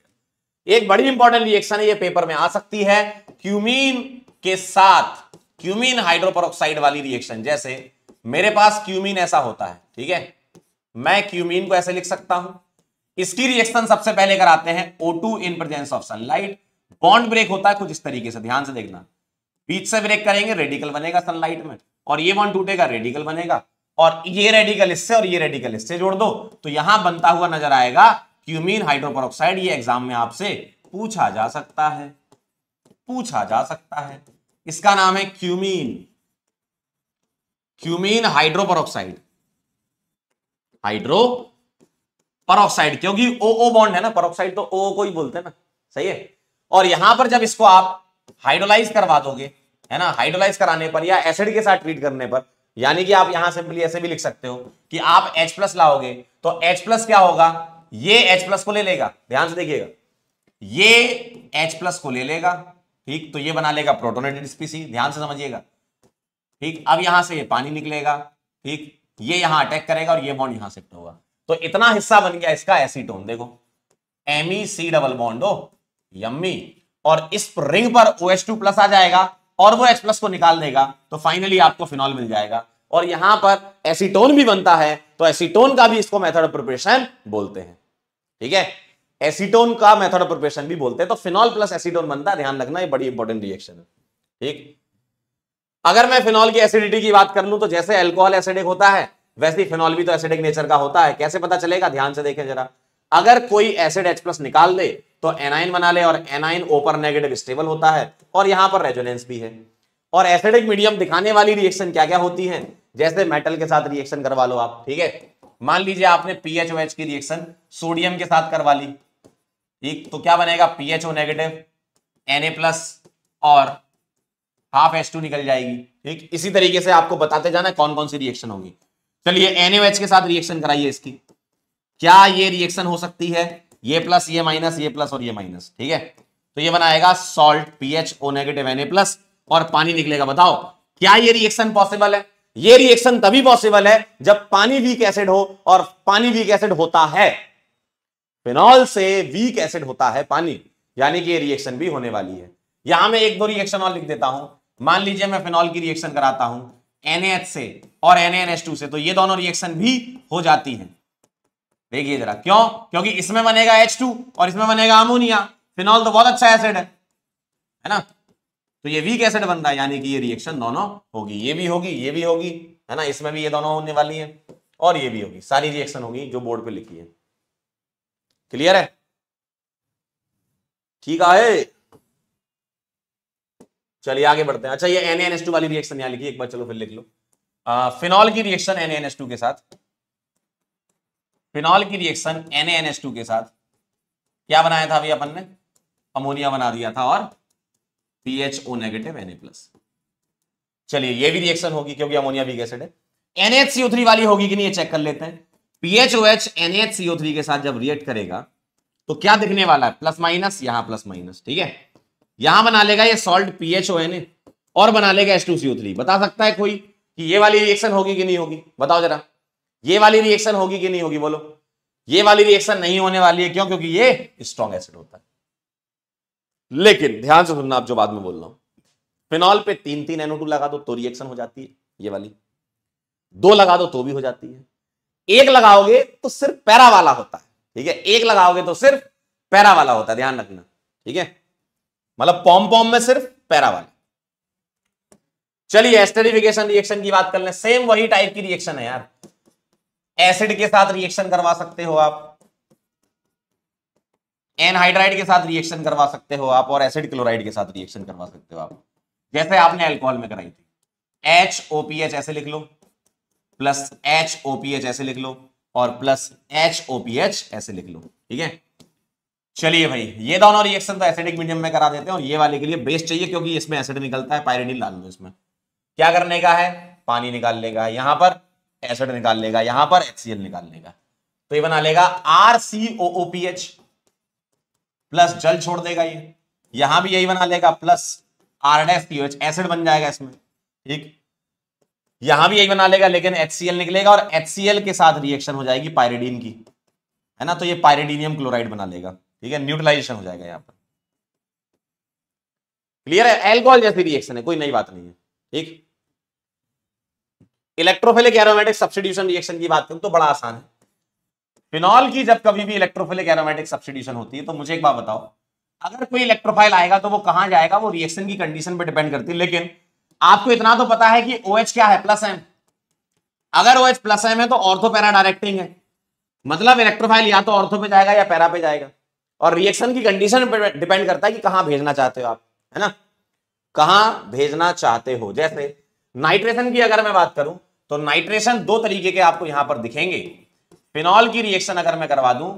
एक बड़ी इंपॉर्टेंट रिएक्शन ये पेपर में आ सकती है क्यूमीन के साथ क्यूमीन हाइड्रोपरोक्साइड वाली रिएक्शन जैसे मेरे पास क्यूमीन ऐसा होता है ठीक है मैं क्यूमीन को ऐसे लिख सकता हूं इसकी रिएक्शन सबसे पहले कराते हैं O2 in presence of sunlight bond break होता है कुछ इस तरीके से ध्यान से देखना बीच से ब्रेक करेंगे रेडिकल बनेगा सनलाइट में और ये बॉन्ड टूटेगा रेडिकल बनेगा और ये रेडिकल इससे और ये रेडिकल इससे जोड़ दो तो यहां बनता हुआ नजर आएगा क्यूमीन हाइड्रोपरऑक्साइड ये एग्जाम में आपसे पूछा जा सकता है पूछा जा सकता है इसका नाम है cumene cumene hydroperoxide hydro peroxide क्योंकि ओ ओ बॉन्ड है ना परोक्साइड तो ओ को ही बोलते हैं ना सही है और यहां पर जब इसको आप हाइड्रोलाइज करवा दोगे है ना हाइड्रोलाइज कराने पर या एसिड के साथ ट्रीट करने पर यानी कि आप यहां सिंपली ऐसे भी लिख सकते हो कि आप H प्लस लाओगे तो H प्लस क्या होगा ये H प्लस को ले लेगा ध्यान से देखिएगा ये H प्लस को ले लेगा ठीक तो ये बना लेगा प्रोटोनेटेड स्पीसी ध्यान से समझिएगा ठीक अब यहां से ये पानी निकलेगा ठीक ये यहां अटैक करेगा और ये बॉन्ड यहां से होगा तो इतना हिस्सा बन गया इसका एसीटोन देखो M E C double bond O यम्मी और इस रिंग पर ओ एच टू प्लस आ जाएगा और वो एच प्लस को निकाल देगा तो फाइनली आपको फिनॉल मिल जाएगा और यहां पर एसीटोन भी बनता है तो एसीटोन का भी इसको मेथड ऑफ प्रिपरेशन बोलते हैं ठीक है एसीटोन का मेथड ऑफ प्रिपरेशन भी बोलते हैं तो फिनॉल प्लस एसीटोन बनता है ध्यान रखना ये बड़ी इंपॉर्टेंट रिएक्शन है ठीक अगर मैं फिनॉल की एसिडिटी की बात कर लूं तो जैसे एल्कोहल एसिडिक होता है वैसे ही फिनॉल भी तो एसिडिक नेचर का होता है कैसे पता चलेगा ध्यान से देखें जरा अगर कोई एसिड एच प्लस निकाल दे तो एनाइन बना ले और एनाइन ओपर नेगेटिव स्टेबल होता है और यहां पर रेजोनेंस भी है और एसिडिक मीडियम दिखाने वाली रिएक्शन क्या क्या होती है जैसे मेटल के साथ रिएक्शन करवा लो आप ठीक है मान लीजिए आपने एच की रिएक्शन सोडियम के साथ करवा ली ठीक तो क्या बनेगा पीएचओ नेगेटिव एन प्लस और हाफ एच टू निकल जाएगी ठीक इसी तरीके से आपको बताते जाना कौन कौन सी रिएक्शन होगी चलिए एनएच के साथ रिएक्शन कराइए इसकी क्या ये रिएक्शन हो सकती है ये प्लस ये माइनस ये प्लस और ये माइनस ठीक है तो ये बनाएगा salt PH O negative N plus और पानी निकलेगा बताओ क्या ये रिएक्शन पॉसिबल है ये रिएक्शन तभी पॉसिबल है जब पानी वीक एसिड हो और पानी वीक एसिड होता है फिनॉल से वीक एसिड होता है पानी यानी कि ये रिएक्शन भी होने वाली है यहां मैं एक दो रिएक्शन और लिख देता हूं मान लीजिए मैं फिनॉल की रिएक्शन कराता हूं एनएच से और एनएनएच से तो ये दोनों रिएक्शन भी हो जाती है देखिए जरा क्यों क्योंकि इसमें बनेगा एच टू और इसमें बनेगा अमोनिया फिनॉल तो बहुत अच्छा एसिड है है ना तो ये वीक एसिड बन रहा है यानी कि ये रिएक्शन दोनों होगी ये भी होगी ये भी होगी है ना इसमें भी ये दोनों होने वाली है और ये भी होगी सारी रिएक्शन होगी जो बोर्ड पर लिखी है क्लियर है ठीक है चलिए आगे बढ़ते हैं अच्छा ये एन वाली रिएक्शन यहाँ लिखी एक बार चलो फिर लिख लो फिनॉल की रिएक्शन एन के साथ फिनॉल की रिएक्शन एन के साथ क्या बनाया था अभी अपन ने अमोनिया बना दिया था और पीएचओ नेगेटिव एन प्लस चलिए ये भी रिएक्शन होगी क्योंकि अमोनिया भी एसिड है थ्री वाली होगी कि नहीं ये चेक कर लेते हैं H H N CO three के साथ जब रिएक्ट करेगा तो क्या दिखने वाला है प्लस माइनस यहां प्लस माइनस ठीक है यहां बना लेगा ये सॉल्ट ए और बना लेगा एस टू ओ थ्री बता सकता है कोई कि ये वाली रिएक्शन होगी कि नहीं होगी बताओ जरा ये वाली रिएक्शन होगी कि नहीं होगी बोलो ये वाली रिएक्शन नहीं होने वाली है क्यों क्योंकि ये स्ट्रॉन्ग एसिड होता है लेकिन ध्यान से सुनना आप जो बाद में बोल रहा हूं फिनॉल पे तीन तीन एनो टू लगा दो तो रिएक्शन हो जाती है ये वाली दो लगा दो तो भी हो जाती है एक लगाओगे तो सिर्फ पैरा वाला होता है ठीक है एक लगाओगे तो सिर्फ पैरा वाला होता है ध्यान रखना ठीक है मतलब पॉम पॉम में सिर्फ पैरा वाले चलिए एस्टरिफिकेशन रिएक्शन की बात कर ले सेम वही टाइप की रिएक्शन है यार एसिड के साथ रिएक्शन करवा सकते हो आप एनहाइड्राइड के साथ रिएक्शन करवा सकते हो आप और एसिड क्लोराइड के साथ रिएक्शन करवा सकते हो आप जैसे आपने एल्कोहल में कराई थी एच ओपीएच ऐसे लिख लो प्लस एच ओपीएच ऐसे लिख लो और प्लस एच ओपीएच ऐसे लिख लो ठीक है चलिए भाई ये दोनों रिएक्शन तो एसिडिक मीडियम में करा देते हैं और ये वाले के लिए बेस चाहिए क्योंकि इसमें एसिड निकलता है पायरेडिन डाल दो इसमें क्या करने का है पानी निकाल लेगा यहां पर एसिड निकाल लेगा यहां पर एक्सीएल निकाल लेगा तो ये बना लेगा R C O O P H plus जल छोड़ देगा ये यहां भी यही बना लेगा plus R S P H acid बन जाएगा इसमें ठीक यहां भी यही बना लेगा लेकिन एच निकलेगा और एच के साथ रिएक्शन हो जाएगी पायरेडीन की है ना तो ये पायरेडीनियम क्लोराइड बना लेगा ठीक है न्यूट्रलाइजेशन हो जाएगा यहाँ पर क्लियर है एल्कोहल जैसी रिएक्शन है कोई नई बात नहीं है ठीक इलेक्ट्रोफिलिक एरोमेटिक सब्सिट्यूशन रिएक्शन की बात करूं तो बड़ा आसान है फिनॉल की जब कभी भी इलेक्ट्रोफिलिक एरोमेटिक सब्सिट्यूशन होती है तो मुझे एक बात बताओ अगर कोई इलेक्ट्रोफाइल आएगा तो वो कहां जाएगा वो रिएक्शन की कंडीशन पर डिपेंड करती है लेकिन आपको इतना तो पता है कि ओ OH क्या है प्लस एम अगर ओ OH प्लस एम है तो ऑर्थो पैरा डायरेक्टिंग है मतलब इलेक्ट्रोफाइल या तो ऑर्थो पे जाएगा या पैरा पे जाएगा और रिएक्शन की कंडीशन पर डिपेंड करता है कि कहां भेजना चाहते हो आप है ना कहा भेजना चाहते हो जैसे नाइट्रेशन की अगर मैं बात करूं तो नाइट्रेशन दो तरीके के आपको यहां पर दिखेंगे फिनॉल की रिएक्शन अगर मैं करवा दूं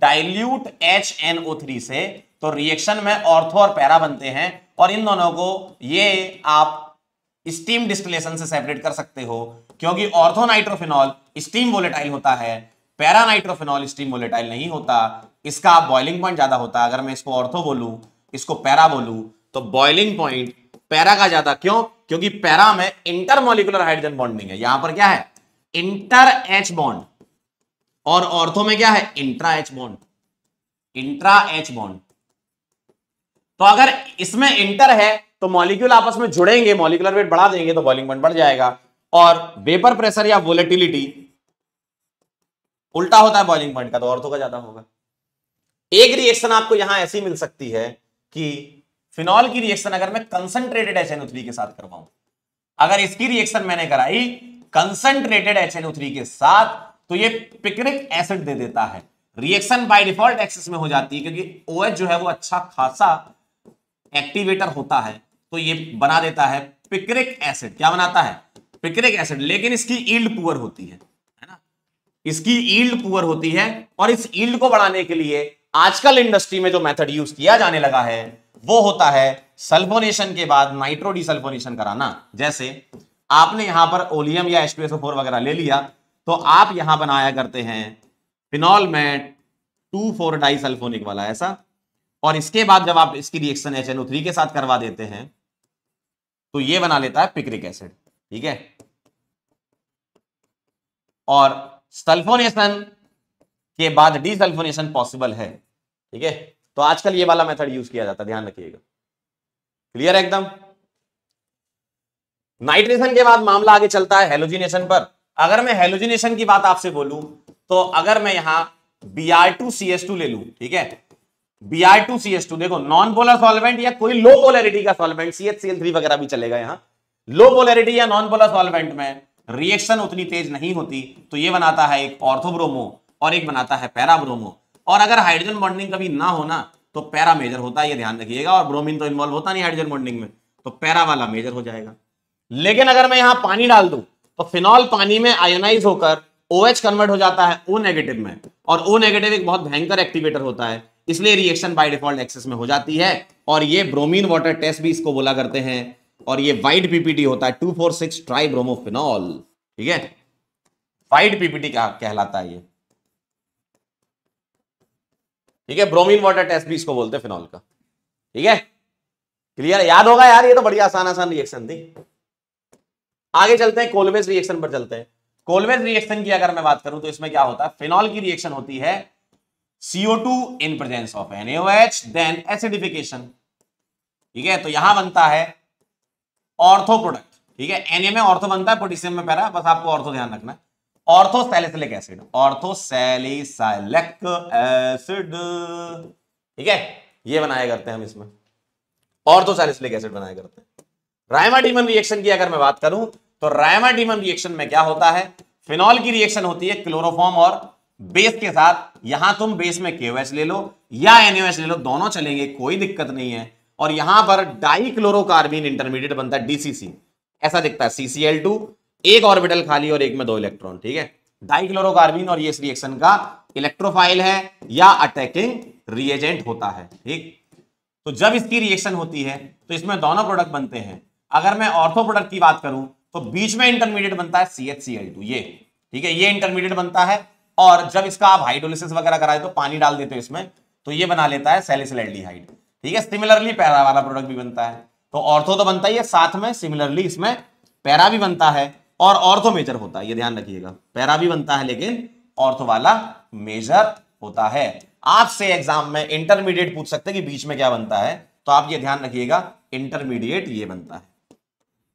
dilute H N O three से तो रिएक्शन में ऑर्थो और पैरा बनते हैं और इन दोनों को ये आप स्टीम डिस्टिलेशन से सेपरेट कर सकते हो क्योंकि ऑर्थोनाइट्रोफिनॉल स्टीम वोलेटाइल होता है पैरानाइट्रोफिनॉल स्टीम वोलेटाइल नहीं होता इसका बॉइलिंग पॉइंट ज्यादा होता अगर मैं इसको ऑर्थो बोलू इसको पैरा बोलू तो बॉइलिंग पॉइंट पैरा का ज्यादा क्यों क्योंकि पैरा में इंटरमोलिकुलर हाइड्रोजन बॉन्डिंग है यहां पर क्या है इंटर एच बॉन्ड और ऑर्थो में क्या है intra H bond intra H bond तो अगर इसमें इंटर है तो मॉलिक्यूल आपस में जुड़ेंगे मॉलिक्यूलर वेट बढ़ा देंगे तो बॉइलिंग पॉइंट बढ़ जाएगा और वेपर प्रेशर या वोलेटिलिटी उल्टा होता है बॉइलिंग पॉइंट का तो औरतों का ज्यादा होगा एक रिएक्शन आपको यहां ऐसी मिल सकती है कि फिनॉल की रिएक्शन अगर मैं कंसंट्रेटेड एच के साथ करवाऊं अगर इसकी रिएक्शन मैंने कराई कंसंट्रेटेड एच के साथ तो ये पिकनिक एसिड दे देता है रिएक्शन बाय डिफॉल्ट एक्सेस में हो जाती है क्योंकि OH जो है वो अच्छा खासा एक्टिवेटर होता है तो ये बना देता है पिक्रिक एसिड क्या बनाता है पिक्रिक एसिड लेकिन इसकी ईल्ड पुअर होती है इसकी ईल्ड पुअर होती है और इस ईल्ड को बढ़ाने के लिए आजकल इंडस्ट्री में जो मेथड यूज किया जाने लगा है वो होता है सल्फोनेशन के बाद नाइट्रो डिसल्फोनेशन कराना जैसे आपने यहां पर ओलियम या एच वगैरह ले लिया तो आप यहां बनाया करते हैं फिनॉल में टू फोर सल्फोनिक वाला ऐसा और इसके बाद जब आप इसकी रिएक्शन एच के साथ करवा देते हैं तो ये बना लेता है पिक्रिक एसिड ठीक है और सल्फोनेशन के बाद डिसल्फोनेशन पॉसिबल है ठीक है तो आजकल ये वाला मेथड यूज किया जाता है ध्यान रखिएगा क्लियर है एकदम नाइट्रेशन के बाद मामला आगे चलता है हेलोजिनेशन पर अगर मैं हेलोजिनेशन की बात आपसे बोलू तो अगर मैं यहां बी टू ले लू ठीक है बी टू देखो नॉन पोलर सॉल्वेंट या कोई लो पोलरिटी का सॉल्वेंट थ्री वगैरह भी चलेगा यहां लो पोलरिटी या नॉन पोलर सॉल्वेंट में रिएक्शन उतनी तेज नहीं होती तो ये बनाता है एक ऑर्थोब्रोमो और एक बनाता है पैराब्रोमो और अगर हाइड्रोजन बॉन्डिंग कभी ना होना तो पैरा मेजर होता है ये ध्यान रखिएगा और ब्रोमिन तो इन्वॉल्व होता नहीं हाइड्रोजन बॉन्डिंग में तो पैरा वाला मेजर हो जाएगा लेकिन अगर मैं यहां पानी डाल दू तो फिनॉल पानी में आयोनाइज होकर ओ OH कन्वर्ट हो जाता है ओ नेगेटिव में और ओ नेगेटिव एक बहुत भयंकर एक्टिवेटर होता है इसलिए रिएक्शन बाय डिफॉल्ट एक्सेस में हो जाती है और ये ब्रोमीन वाटर टेस्ट भी इसको बोला करते हैं और ये वाइट पीपीटी होता है टू फोर सिक्स ट्राइब्रोमोफिनॉल ठीक है वाइट पीपीटी का कहलाता है ये ठीक है ब्रोमीन वाटर टेस्ट भी इसको बोलते हैं फिनॉल का ठीक है क्लियर याद होगा यार ये तो बढ़िया आसान आसान रिएक्शन थी आगे चलते हैं कोलवेज रिएक्शन पर चलते हैं कोलवेज रिएक्शन की अगर मैं बात करूं तो इसमें क्या होता है फिनॉल की रिएक्शन होती है CO2 in presence of NaOH then acidification ठीक है तो यहां बनता है ऑर्थो प्रोडक्ट ठीक है एनए में ऑर्थो बनता है पोटेशियम में पैरा बस आपको ऑर्थो ध्यान रखना ortho salicylic acid ortho orthosalicylic acid ठीक है ये बनाया करते हैं हम इसमें ऑर्थो सैलिसिलिक एसिड बनाया करते हैं रायमाडीमन रिएक्शन की अगर मैं बात करूं तो रायमाडीमन रिएक्शन में क्या होता है फिनॉल की रिएक्शन होती है क्लोरोफॉर्म और बेस के साथ यहां तुम बेस में KOH ले लो या NaOH ले लो दोनों चलेंगे कोई दिक्कत नहीं है और यहां पर डाइक्लोरोकार्बिन इंटरमीडिएट बनता है डीसीसी ऐसा दिखता है सीसीएल टू एक ऑर्बिटल खाली और एक में दो इलेक्ट्रॉन ठीक है डाइक्लोरोकार्बिन और ये इस रिएक्शन का इलेक्ट्रोफाइल है या अटैकिंग रिएजेंट होता है ठीक तो जब इसकी रिएक्शन होती है तो इसमें दोनों प्रोडक्ट बनते हैं अगर मैं ऑर्थो प्रोडक्ट की बात करूं तो बीच में इंटरमीडिएट बनता है C H C L two ये ठीक है ये इंटरमीडिएट बनता है और जब इसका आप हाइड्रोलिस वगैरह कराए तो पानी डाल देते हो इसमें तो ये बना लेता है सेलिसिल एल्डिहाइड ठीक है सिमिलरली पैरा वाला प्रोडक्ट भी बनता है तो ऑर्थो तो बनता ही है साथ में सिमिलरली इसमें पैरा भी बनता है और ऑर्थो मेजर होता है ये ध्यान रखिएगा पैरा भी बनता है लेकिन ऑर्थो वाला मेजर होता है आपसे एग्जाम में इंटरमीडिएट पूछ सकते हैं कि बीच में क्या बनता है तो आप ये ध्यान रखिएगा इंटरमीडिएट ये बनता है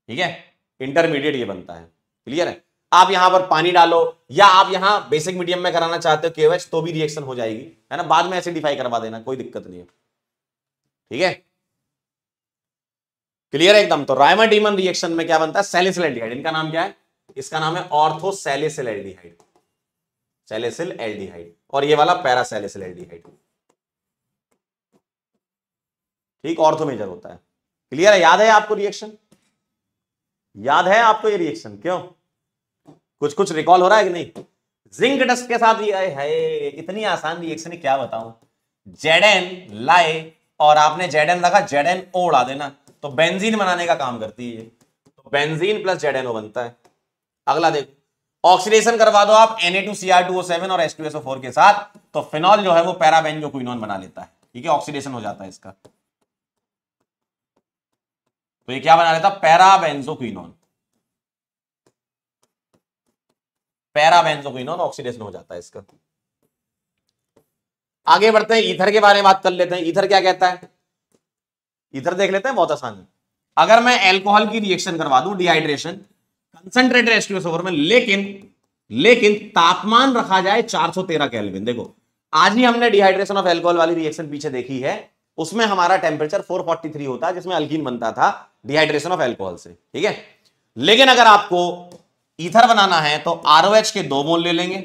ठीक है इंटरमीडिएट ये बनता है क्लियर है आप यहां पर पानी डालो या आप यहां बेसिक मीडियम में कराना चाहते हो केवच तो भी रिएक्शन हो जाएगी है ना बाद में ऐसे डिफाई करवा देना कोई दिक्कत नहीं है ठीक है क्लियर है एकदम तो रायमाडीमन रिएक्शन में क्या बनता है सेलिसिल एल्डिहाइड इनका नाम क्या है इसका नाम है ortho orthosalicyl aldehyde salicyl aldehyde और ये वाला पैरासेलिसिल एल्डिहाइड ठीक ऑर्थो मेजर होता है क्लियर है याद है आपको रिएक्शन याद है आपको ये रिएक्शन क्यों कुछ कुछ रिकॉल हो रहा है कि नहीं जिंक डस्ट के साथ ये है इतनी आसान रिएक्शन क्या बताऊं जेडेन लाए और आपने जेड एन रखा जेड एन ओ उड़ा देना तो बेंजीन बनाने का काम करती है तो benzene plus Z N O बनता है अगला देखो ऑक्सीडेशन करवा दो आप N A two C R two O seven और S two S O four के साथ तो फिनॉल जो है वो पैराबेन जो क्विनोन बना लेता है ठीक है ऑक्सीडेशन हो जाता है इसका तो ये क्या बना लेता parabenzoquinone parabenzoquinone oxidation हो जाता है इसका आगे बढ़ते हैं इधर के बारे में बात कर लेते हैं इधर क्या कहता है इधर देख लेते हैं बहुत आसान है अगर मैं एल्कोहल की रिएक्शन करवा दू डिहाइड्रेशन कंसेंट्रेटेड एसटीओ सोवर में लेकिन लेकिन तापमान रखा जाए 413 केल्विन देखो आज ही हमने डिहाइड्रेशन ऑफ एल्कोहल वाली रिएक्शन पीछे देखी है उसमें हमारा टेम्परेचर 443 होता है जिसमें अल्किन बनता था डिहाइड्रेशन ऑफ एल्कोहल से ठीक है लेकिन अगर आपको ईथर बनाना है तो आरओएच के दो मोल ले लेंगे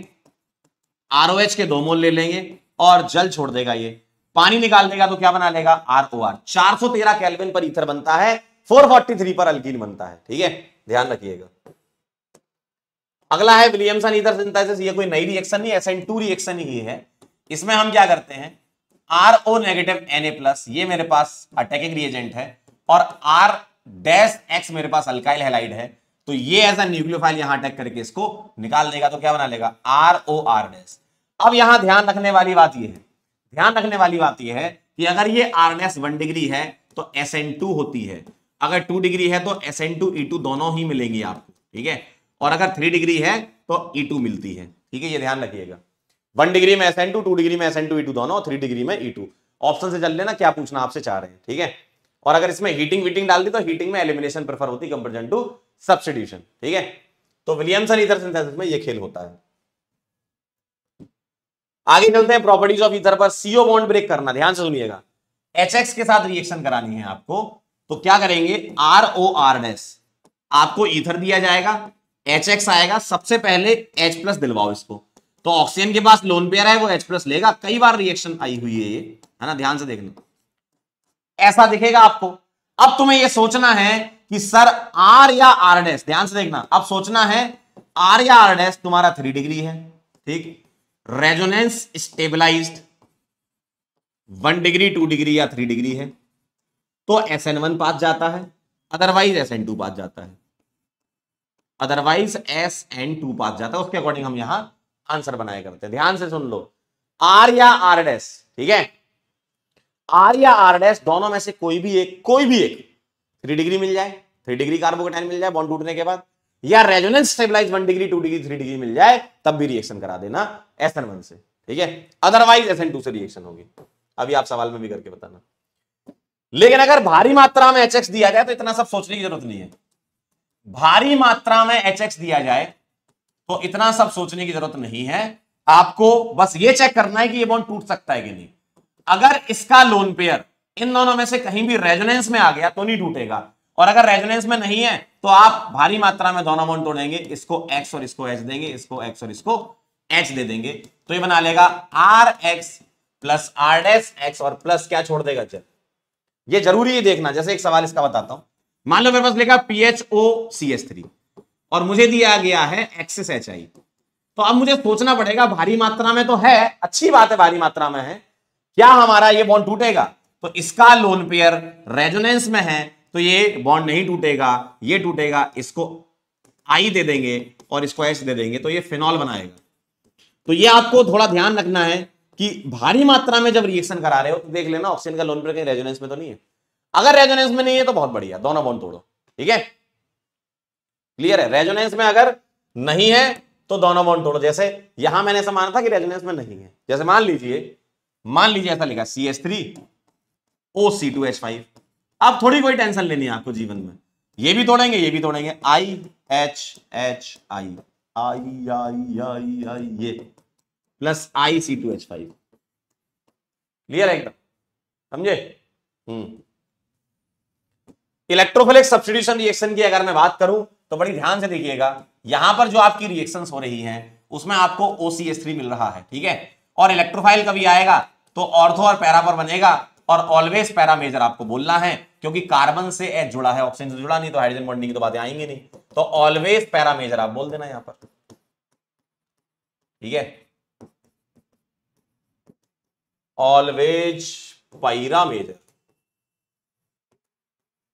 आरओएच के दो मोल ले लेंगे और जल छोड़ देगा ये पानी निकाल देगा तो क्या बना लेगा आर ओ आर चार सौ तेरह कैलविन पर इथर बनता है फोर फोर्टी थ्री पर अल्किन बनता है ठीक है ध्यान रखिएगा अगला है विलियमसन इधर सिंथेसिस ये कोई नई रिएक्शन नहीं एस एन टू रिएक्शन ही है इसमें हम क्या करते हैं R O negative N A plus ये मेरे पास अटैकिंग रिएजेंट है और आर डैश एक्स मेरे पास अल्काइल हेलाइड है तो ये एज अ न्यूक्लियोफाइल यहां अटैक करके इसको निकाल देगा तो क्या बना लेगा आर ओ आर डैश अब यहां ध्यान रखने वाली बात यह है ध्यान रखने वाली बात यह है कि अगर ये R N S one degree है तो एस एन टू होती है अगर टू डिग्री है तो S N two E two दोनों ही मिलेंगी आपको ठीक है और अगर थ्री डिग्री है तो ई e टू मिलती है ठीक है ये ध्यान रखिएगा वन डिग्री में S N two two degree में S N two E two दोनों थ्री डिग्री में ई टू ऑप्शन से चल लेना क्या पूछना आपसे चाह रहे हैं ठीक है और अगर इसमें हीटिंग वीटिंग डाल दी तो हीटिंग में एलिमिनेशन प्रेफर होती कंपेरिजन टू सब्सिट्यूशन ठीक है तो विलियमसन इधर सिंथेसिस में ये खेल होता है आगे चलते हैं प्रॉपर्टीज ऑफ इधर पर सीओ बॉन्ड ब्रेक करना ध्यान से सुनिएगा एच के साथ रिएक्शन करानी है आपको तो क्या करेंगे आर ओ आर डैश आपको ईथर दिया जाएगा एच एक्स आएगा सबसे पहले एच प्लस दिलवाओ इसको तो ऑक्सीजन के पास लोन पेयर है वो एच प्लस लेगा कई बार रिएक्शन आई हुई है ये है ना ध्यान से देखना ऐसा दिखेगा आपको अब तुम्हें ये सोचना है कि सर आर या आर डैश ध्यान से देखना अब सोचना है आर या आर डैश तुम्हारा थ्री डिग्री है ठीक resonance stabilized one degree two degree या थ्री डिग्री है तो एस एन वन पास जाता है अदरवाइज एस एन टू पास जाता है अदरवाइज एस एन टू पास जाता है उसके अकॉर्डिंग हम यहां आंसर बनाया करते हैं ध्यान से सुन लो आर या आर डैस ठीक है आर या आर डैस दोनों में से कोई भी एक कोई भी एक थ्री डिग्री मिल जाए थ्री डिग्री कार्बोकेटाइन मिल जाए बॉन्ड टूटने के बाद या resonance stabilize one degree two degree three degree मिल जाए तब भी रिएक्शन करा देना एस एन वन से ठीक है अदरवाइज एस एन टू से रिएक्शन होगी अभी आप सवाल में भी करके बताना लेकिन अगर भारी मात्रा में एच दिया जाए तो इतना सब सोचने की जरूरत नहीं है भारी मात्रा में एच दिया जाए तो इतना सब सोचने की जरूरत नहीं है आपको बस ये चेक करना है कि ये बॉन्ड टूट सकता है कि नहीं अगर इसका लोन पेयर इन दोनों में से कहीं भी रेजोनेंस में आ गया तो नहीं टूटेगा और अगर रेजोनेंस में नहीं है तो आप भारी मात्रा में दोनों तोड़ेंगे इसको एक्स और इसको एच देंगे इसको एक्स और इसको एच दे देंगे तो ये बना लेगा R X plus R dash X और प्लस क्या छोड़ देगा चल ये जरूरी है देखना जैसे एक सवाल इसका बताता हूं मान लो मेरे पास लिखा P H O C H three और मुझे दिया गया है एक्सेस एच आई तो अब मुझे सोचना पड़ेगा भारी मात्रा में तो है अच्छी बात है भारी मात्रा में है क्या हमारा ये बॉन्ड टूटेगा तो इसका लोन पेयर रेजोनेंस में है तो ये बॉन्ड नहीं टूटेगा ये टूटेगा इसको आई दे देंगे और इसको एस दे देंगे तो ये फिनॉल बनाएगा तो ये आपको थोड़ा ध्यान रखना है कि भारी मात्रा में जब रिएक्शन करा रहे हो तो देख लेना ऑक्सीजन का लोन पर कहीं रेजोनेंस में तो नहीं है अगर रेजोनेंस में नहीं है तो बहुत बढ़िया दोनों बॉन्ड तोड़ो ठीक है क्लियर है रेजोनेंस में अगर नहीं है तो दोनों बॉन्ड तोड़ो जैसे यहां मैंने ऐसा माना था कि रेजोनेंस में नहीं है जैसे मान लीजिए मान लीजिए ऐसा लिखा C S three O C two H five अब थोड़ी कोई टेंशन लेनी है आपको जीवन में ये भी तोड़ेंगे ये भी तोड़ेंगे I H H I I I I I ये plus I C two H five clear है एकदम समझे हम्म। इलेक्ट्रोफिलिक सब्सिट्यूशन रिएक्शन की अगर मैं बात करूं तो बड़ी ध्यान से देखिएगा यहां पर जो आपकी रिएक्शंस हो रही हैं उसमें आपको OCS3 मिल रहा है ठीक है और इलेक्ट्रोफाइल कभी आएगा तो ऑर्थो और पैरा पर बनेगा और ऑलवेज पैरा मेजर आपको बोलना है क्योंकि कार्बन से एच जुड़ा है ऑक्सीजन से जुड़ा नहीं तो हाइड्रोजन बॉन्डिंग की तो बातें आएंगी नहीं तो ऑलवेज पैरामेजर आप बोल देना यहां पर ठीक है ऑलवेज पैरामेजर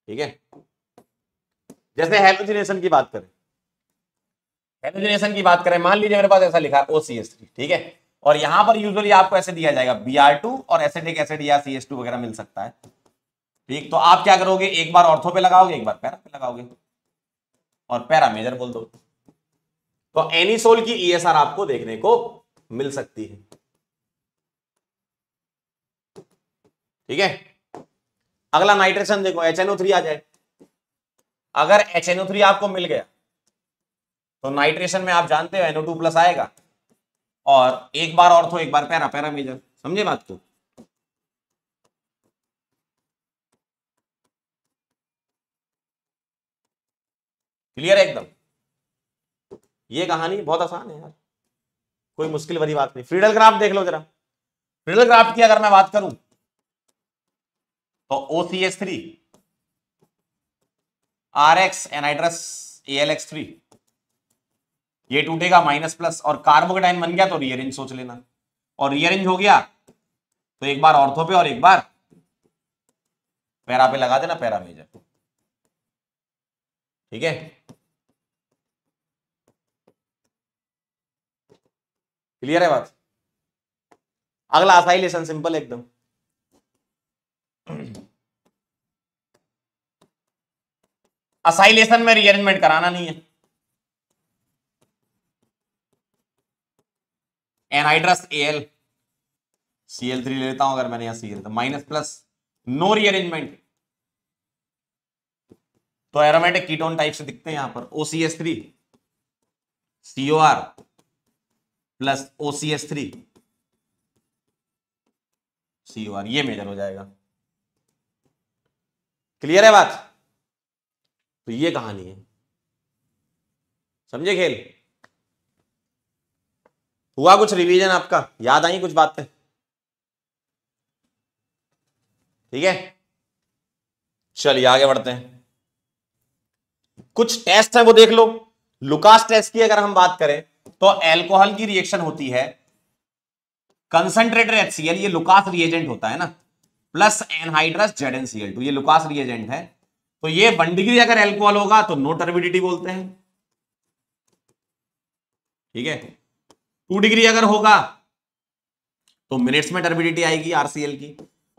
ठीक है जैसे हेलोजिनेशन की बात करें हेलोजिनेशन की बात करें मान लीजिए मेरे पास ऐसा लिखा ओसीएस ठीक है और यहां पर यूजुअली आपको ऐसे दिया जाएगा बी आर टू और एसिडिक एसिड या सी एस टू वगैरह मिल सकता है ठीक तो आप क्या करोगे एक बार ऑर्थो पे लगाओगे एक बार पैरा पे लगाओगे और पैरा मेजर बोल दो तो एनीसोल की ईएसआर e आपको देखने को मिल सकती है ठीक है अगला नाइट्रेशन देखो HNO3 आ जाए अगर HNO3 आपको मिल गया तो नाइट्रेशन में आप जानते हो NO2 प्लस आएगा और एक बार ऑर्थो एक बार पैरा पैरा मेजर समझे बात को क्लियर है एकदम ये कहानी बहुत आसान है यार कोई मुश्किल वाली बात नहीं फ्रीडल ग्राफ देख लो जरा फ्रीडल ग्राफ की अगर मैं बात करूं तो O C S three R X anhydrous L X three ये टूटेगा माइनस प्लस और कार्बोकडाइन बन गया तो रियरेंज सोच लेना और रियरेंज हो गया तो एक बार ऑर्थो पे और एक बार पैरा पे लगा देना पैरा मेजर ठीक है क्लियर है बात अगला आसाई लेसन सिंपल एकदम असाइलेशन में रिअरेंजमेंट कराना नहीं है anhydrous L C L three ले लेता हूं अगर मैंने यहां सीएल तो माइनस प्लस नो रिअरेंजमेंट तो एरोमेटिक कीटोन टाइप से दिखते हैं यहां पर OCS three CO R plus O C S three C O R ये मेजर हो जाएगा क्लियर है बात तो ये कहानी है समझे खेल हुआ कुछ रिवीजन आपका याद आई कुछ बातें ठीक है चलिए आगे बढ़ते हैं कुछ टेस्ट है वो देख लो लुकास टेस्ट की अगर हम बात करें तो एल्कोहल की रिएक्शन होती है कंसंट्रेटेड एचसीएल ये लुकास रिएजेंट होता है ना plus anhydrous Z NCl two ये लुकास रिएजेंट है तो ये वन डिग्री अगर एल्कोहल होगा तो नो टर्बिडिटी बोलते हैं ठीक है टू डिग्री अगर होगा तो मिनट्स में टर्बिडिटी आएगी आरसीएल की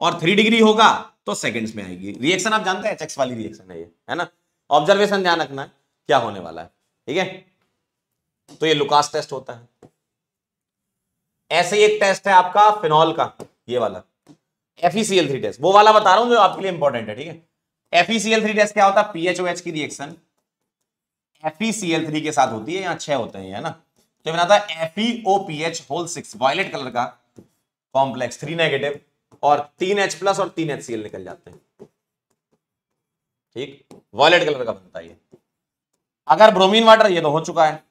और थ्री डिग्री होगा तो सेकेंड्स में आएगी रिएक्शन आप जानते हैं एचएक्स वाली रिएक्शन है ये है ना ऑब्जर्वेशन ध्यान रखना क्या होने वाला है ठीक है तो ये लुकास टेस्ट होता है ऐसे ही एक टेस्ट है आपका फिनॉल का ये वाला एफईसीएल थ्री टेस्ट वो वाला बता रहा हूं जो आपके लिए इंपॉर्टेंट है ठीक है एफईसीएल थ्री टेस्ट क्या होता है पीएचओएच की रिएक्शन एफईसीएल थ्री के साथ होती है यहां छह होते हैं ना तो बनाता है होल सिक्स वायलेट कलर का कॉम्प्लेक्स थ्री नेगेटिव और तीन एच प्लस और तीन एच सी एल निकल जाते हैं ठीक वायलेट कलर का बनता है अगर ब्रोमीन वाटर ये तो हो चुका है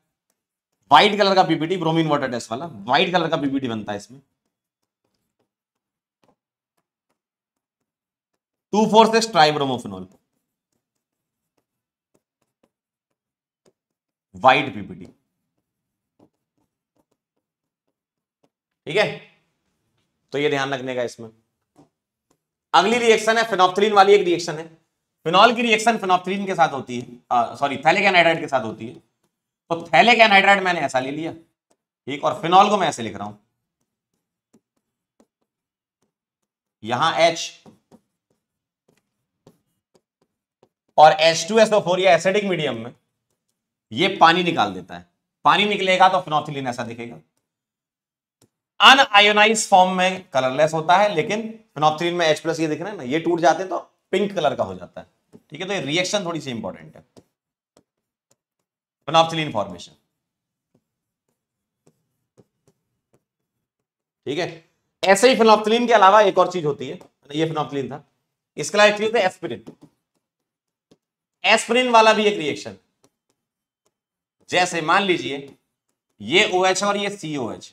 व्हाइट कलर का पीपीटी ब्रोमीन वाटर टेस्ट वाला व्हाइट कलर का पीपीटी बनता है इसमें two four six tribromophenol white PPT ठीक है तो ये ध्यान रखने का इसमें अगली रिएक्शन है फिनोप्थलीन वाली एक रिएक्शन है फिनॉल की रिएक्शन फिनोप्थलीन के साथ होती है सॉरी थैलिक के साथ होती है तो थैलिक एनहाइड्राइड मैंने ऐसा ले लिया ठीक और फिनॉल को मैं ऐसे लिख रहा हूं यहां एच और H2SO4 या एसिडिक मीडियम में ये पानी निकाल देता है पानी निकलेगा तो फिनोथिलीन ऐसा दिखेगा अनआयोनाइज फॉर्म में कलरलेस होता है लेकिन फिनोथिलीन में H+ ये दिख रहा है ना ये टूट जाते हैं तो पिंक कलर का हो जाता है ठीक है तो ये रिएक्शन थोड़ी सी इंपॉर्टेंट है पनाफ्थलीन फॉर्मेशन ठीक है ऐसे ही फिनॉप्थलीन के अलावा एक और चीज होती है ये फिनॉप्थलीन था इसके अलावा एक चीज है एस्पिरिन एस्पिरिन वाला भी एक रिएक्शन जैसे मान लीजिए ये ओ OH और ये सी COH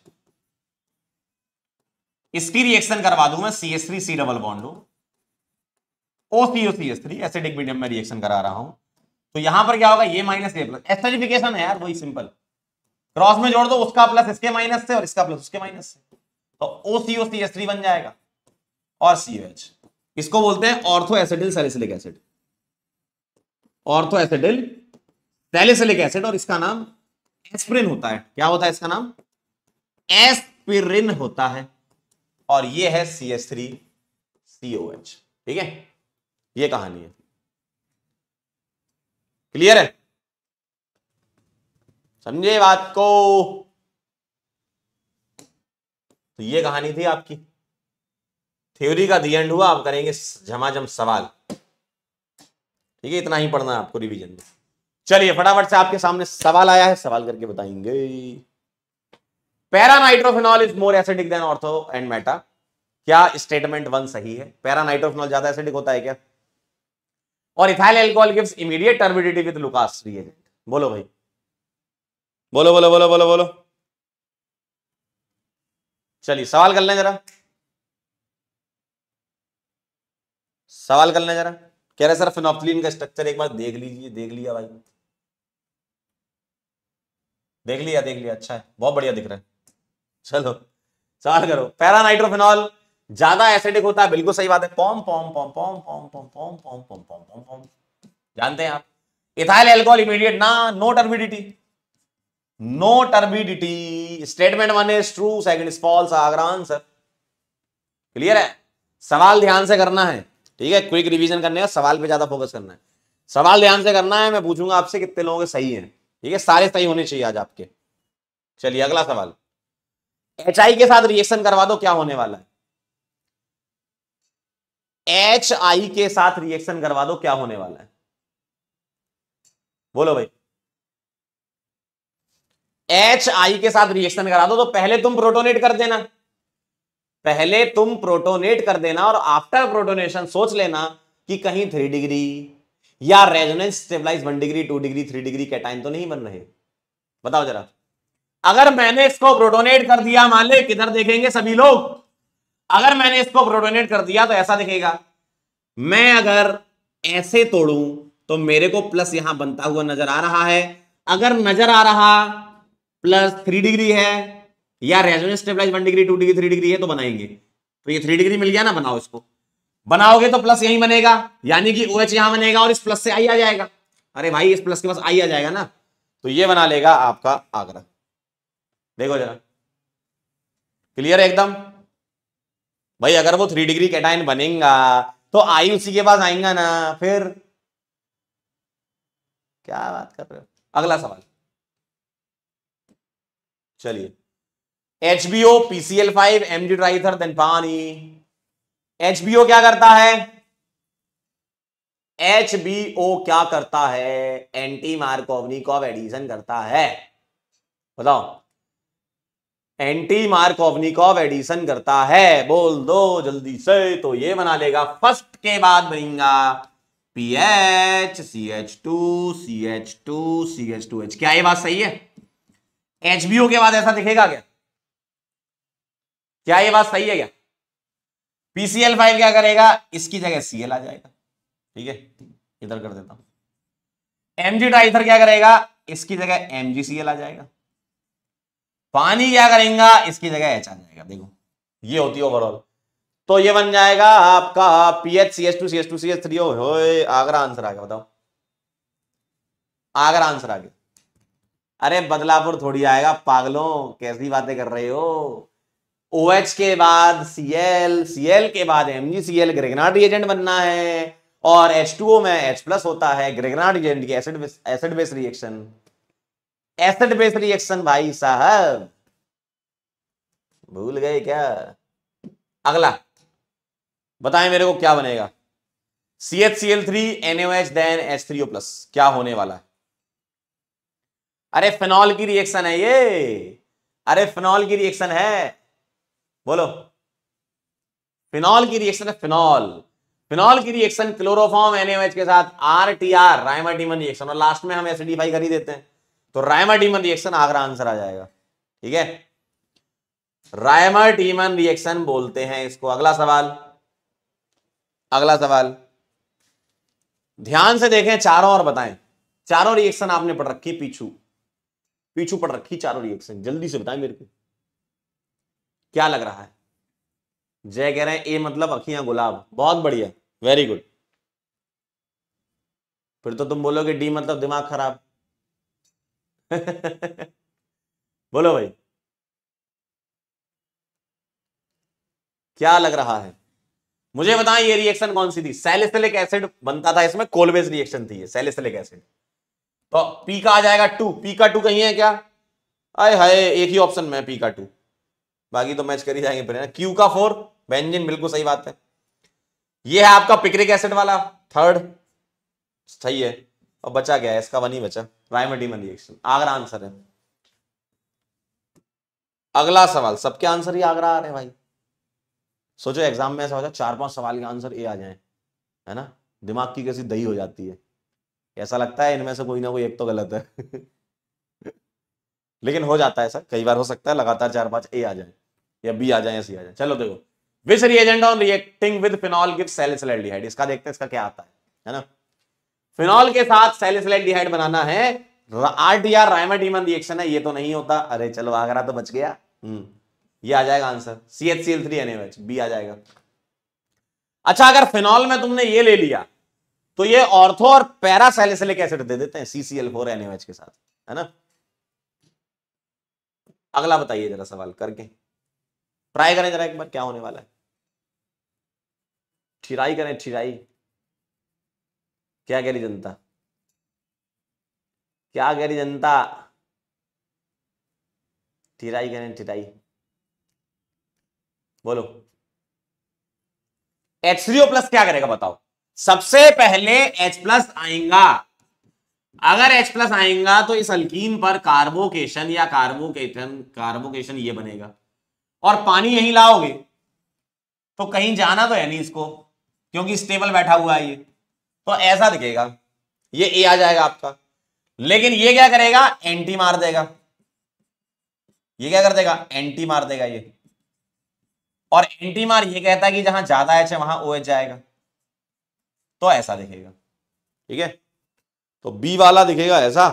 इसकी रिएक्शन करवा दू मैं C S three C double bond O C O C S three acidic medium में रिएक्शन करा रहा हूं तो यहां पर क्या होगा ये माइनस ये प्लस एस्टरिफिकेशन है यार वही सिंपल क्रॉस में जोड़ दो उसका प्लस इसके माइनस से और इसका प्लस उसके माइनस से तो O C O C S three बन जाएगा और सी एच इसको बोलते हैं ortho acetyl salicylic acid ortho acetyl salicylic acid और इसका नाम एस्प्रिन होता है क्या होता है इसका नाम एस्पिरिन होता है और ये है C S three C O H ठीक है ये कहानी है क्लियर है समझे बात को तो ये कहानी थी आपकी थ्योरी का दी एंड हुआ आप करेंगे झमाझम सवाल ठीक है इतना ही पढ़ना है आपको रिवीजन में चलिए फटाफट से आपके सामने सवाल आया है सवाल करके बताएंगे paranitrophenol is more acidic than ortho and meta क्या स्टेटमेंट वन सही है पैरानाइट्रोफिनॉल ज्यादा एसिडिक होता है क्या और ethyl alcohol gives immediate turbidity with Lucas reagent बोलो भाई बोलो बोलो बोलो बोलो बोलो चलिए सवाल कर लें जरा सवाल कर लें जरा कह रहे सर फिनोफ्थलीन का स्ट्रक्चर एक बार देख लीजिए देख लिया भाई देख लिया देख लिया अच्छा है बहुत बढ़िया दिख रहा है चलो सवाल करो पैरा नाइट्रोफिनॉल ज्यादा एसिडिक होता है बिल्कुल सही बात है पॉम पॉम पॉम पॉम पॉम पॉम पॉम पॉम पॉम पॉम पॉम पॉम जानते हैं आप इथाइल एल्कोहल इमीडिएट ना no turbidity no turbidity statement one is true second is false आगरा आंसर क्लियर है सवाल ध्यान से करना है ठीक है क्विक रिवीजन करने का सवाल पे ज्यादा फोकस करना है सवाल ध्यान से करना है मैं पूछूंगा आपसे कितने लोगों के सही हैं ठीक है सारे सही होने चाहिए आज आपके चलिए अगला सवाल एच के साथ रिएक्शन करवा दो क्या होने वाला है एच आई के साथ रिएक्शन करवा दो क्या होने वाला है बोलो भाई एच आई के साथ रिएक्शन करा दो तो पहले तुम प्रोटोनेट कर देना पहले तुम प्रोटोनेट कर देना और आफ्टर प्रोटोनेशन सोच लेना कि कहीं थ्री डिग्री या resonance stabilize one degree two degree three degree cation तो नहीं बन रहे बताओ जरा अगर मैंने इसको प्रोटोनेट कर दिया मान ले किधर देखेंगे सभी लोग अगर मैंने इसको प्रोटोनेट कर दिया तो ऐसा दिखेगा मैं अगर ऐसे तोड़ूं तो मेरे को प्लस यहां बनता हुआ नजर आ रहा है अगर नजर आ रहा प्लस थ्री डिग्री है या resonance stabilize one degree two degree three degree है तो बनाएंगे तो ये थ्री डिग्री मिल गया ना बनाओ इसको बनाओगे तो प्लस यही बनेगा यानी कि ओ एच OH यहां बनेगा और इस प्लस से आई आ जाएगा अरे भाई इस प्लस के पास आई आ जाएगा ना तो ये बना लेगा आपका आग्रह देखो जरा क्लियर है एकदम भाई अगर वो थ्री डिग्री कैटाइन बनेगा तो आई उसी के पास आएंगा ना फिर क्या बात कर रहे हो अगला सवाल चलिए H O PCl five Mg dry ether then पानी ओ क्या करता है एच बी ओ क्या करता है एंटी मार्कोवनी कॉव एडिशन करता है बताओ एंटी मार्कोवनिकॉव एडिशन करता है बोल दो जल्दी से तो ये बना लेगा फर्स्ट के बाद बनेगा P H C H two C H two C H two H क्या ये बात सही है एच बी ओ के बाद ऐसा दिखेगा क्या क्या ये बात सही है क्या पीसीएल फाइव क्या करेगा इसकी जगह सीएल आ जाएगा ठीक है इधर कर देता हूं एमजी टाइथर क्या करेगा इसकी जगह एमजीसीएल आ जाएगा पानी क्या करेगा इसकी जगह एच आ जाएगा देखो ये होती है ओवरऑल तो ये बन जाएगा आपका P H C S two C S two C S three आगरा आंसर आ गया बताओ आगरा आंसर आ गया अरे बदलापुर थोड़ी आएगा पागलों कैसी बातें कर रहे हो ओ OH के बाद सी एल सी एल के बाद M G C L Grignard reagent बनना है और एच टू ओ में एच प्लस होता है ग्रेगनाट रिएजेंट की acid acid base reaction acid base reaction भाई साहब भूल गए क्या अगला बताएं मेरे को क्या बनेगा C H C L three NH then H three O plus क्या होने वाला है अरे फिनॉल की रिएक्शन है ये अरे फिनॉल की रिएक्शन है बोलो फिनॉल की रिएक्शन है फिनॉल फिनॉल की रिएक्शन क्लोरोफॉर्म एनएच के साथ R T R Reimer Tiemann reaction और लास्ट में हम एसिडिफाई कर ही देते हैं तो डीमन रिएक्शन आगरा आंसर आ जाएगा ठीक है डीमन रिएक्शन बोलते हैं इसको अगला सवाल अगला सवाल ध्यान से देखें चारों और बताएं चारों रिएक्शन आपने पढ़ रखी पीछू पीछू पढ़ रखी चारों रिएक्शन जल्दी से बताएं मेरे को क्या लग रहा है जय कह रहे हैं ए मतलब अखियां गुलाब बहुत बढ़िया वेरी गुड फिर तो तुम बोलोगे डी मतलब दिमाग खराब बोलो भाई क्या लग रहा है मुझे बताएं ये रिएक्शन कौन सी थी सैलिसलिक एसिड बनता था इसमें कोलबेज रिएक्शन थी सैलिसलिक एसिड तो पी का आ जाएगा टू पी का टू कहीं है क्या अरे हाय एक ही ऑप्शन में पी का टू बाकी तो मैच कर ही जाएंगे फिर क्यू का फोर बेंजिन बिल्कुल सही बात है ये है आपका पिक्रिक एसिड वाला थर्ड सही है और बचा गया है इसका वन ही बचा राइम डीमन रिएक्शन आगरा आंसर है अगला सवाल सबके आंसर ही आगरा आ रहे हैं भाई सोचो एग्जाम में ऐसा हो जाए चार पांच सवाल के आंसर ए आ जाए है ना दिमाग की कैसी दही हो जाती है ऐसा लगता है इनमें से कोई ना कोई एक तो गलत है लेकिन हो जाता है ऐसा कई बार हो सकता है लगातार चार पांच ए आ जाए या बी आ जाए या सी आ जाए चलो देखो which reagent on reacting with phenol give salicylide इसका देखते हैं इसका क्या आता है ना फिनॉल के साथ सैलिसिलाइड बनाना है आरटीआर या रिएक्शन है ये तो नहीं होता अरे चलो आगरा तो बच गया हम्म, ये आ जाएगा answer C H C L three B आ जाएगा अच्छा अगर फिनॉल में तुमने ये ले लिया तो ये ऑर्थो और पैरासैलिसिलिक एसिड दे देते हैं सीसीएल फोर एनएच के साथ है ना अगला बताइए जरा सवाल करके ट्राई करें जरा एक बार क्या होने वाला है ठिराई करें ठिराई क्या कह रही जनता क्या कह रही जनता ठिराई कह रहे ठिराई बोलो एच थ्री ओ प्लस क्या करेगा बताओ सबसे पहले H प्लस आएगा अगर H प्लस आएगा तो इस अल्कीन पर कार्बोकेशन या कार्बोकेशन कार्बोकेशन ये बनेगा और पानी यहीं लाओगे तो कहीं जाना तो है नहीं इसको क्योंकि स्टेबल बैठा हुआ है ये तो ऐसा दिखेगा ये ए आ जाएगा आपका लेकिन ये क्या करेगा एंटी मार देगा ये क्या कर देगा एंटी मार देगा ये और एंटी मार ये कहता है कि जहां ज्यादा एच है वहां ओ एच जाएगा तो ऐसा दिखेगा ठीक है तो बी वाला दिखेगा ऐसा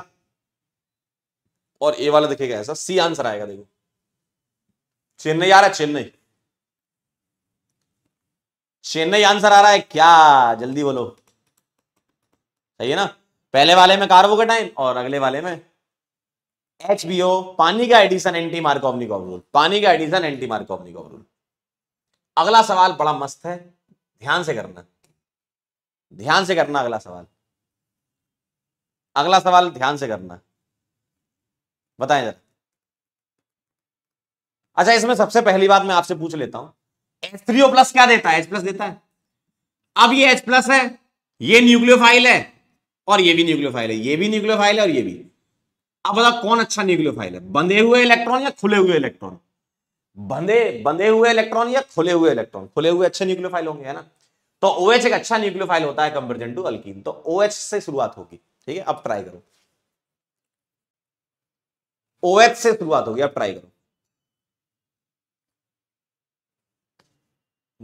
और ए वाला दिखेगा ऐसा सी आंसर आएगा देखो चेन्नई आ रहा है चेन्नई चेन्नई आंसर आ रहा है क्या जल्दी बोलो सही है ना पहले वाले में कार्बोकेटाइन और अगले वाले में एच बी ओ पानी का एडिशन एंटी मार्कोवनिकॉव रूल पानी का एडिशन एंटी मार्कोवनिकॉव रूल अगला सवाल बड़ा मस्त है ध्यान से करना ध्यान से करना अगला सवाल अगला सवाल ध्यान से करना बताएं जरा अच्छा इसमें सबसे पहली बात मैं आपसे पूछ लेता हूं एच क्या देता है एच देता है अब ये एच है ये न्यूक्लियोफाइल है और ये भी न्यूक्लियोफाइल है ये भी न्यूक्लियोफाइल है और ये भी अब बताओ कौन अच्छा न्यूक्लियोफाइल है बंधे हुए इलेक्ट्रॉन या खुले हुए इलेक्ट्रॉन बंधे बंधे हुए इलेक्ट्रॉन या खुले हुए इलेक्ट्रॉन खुले हुए अच्छे न्यूक्लियोफाइल होंगे है ना तो OH एक अच्छा न्यूक्लियोफाइल होता है कंपेरिजन टू अल्किन तो OH से शुरुआत होगी ठीक है अब ट्राई करो OH से शुरुआत होगी अब ट्राई करो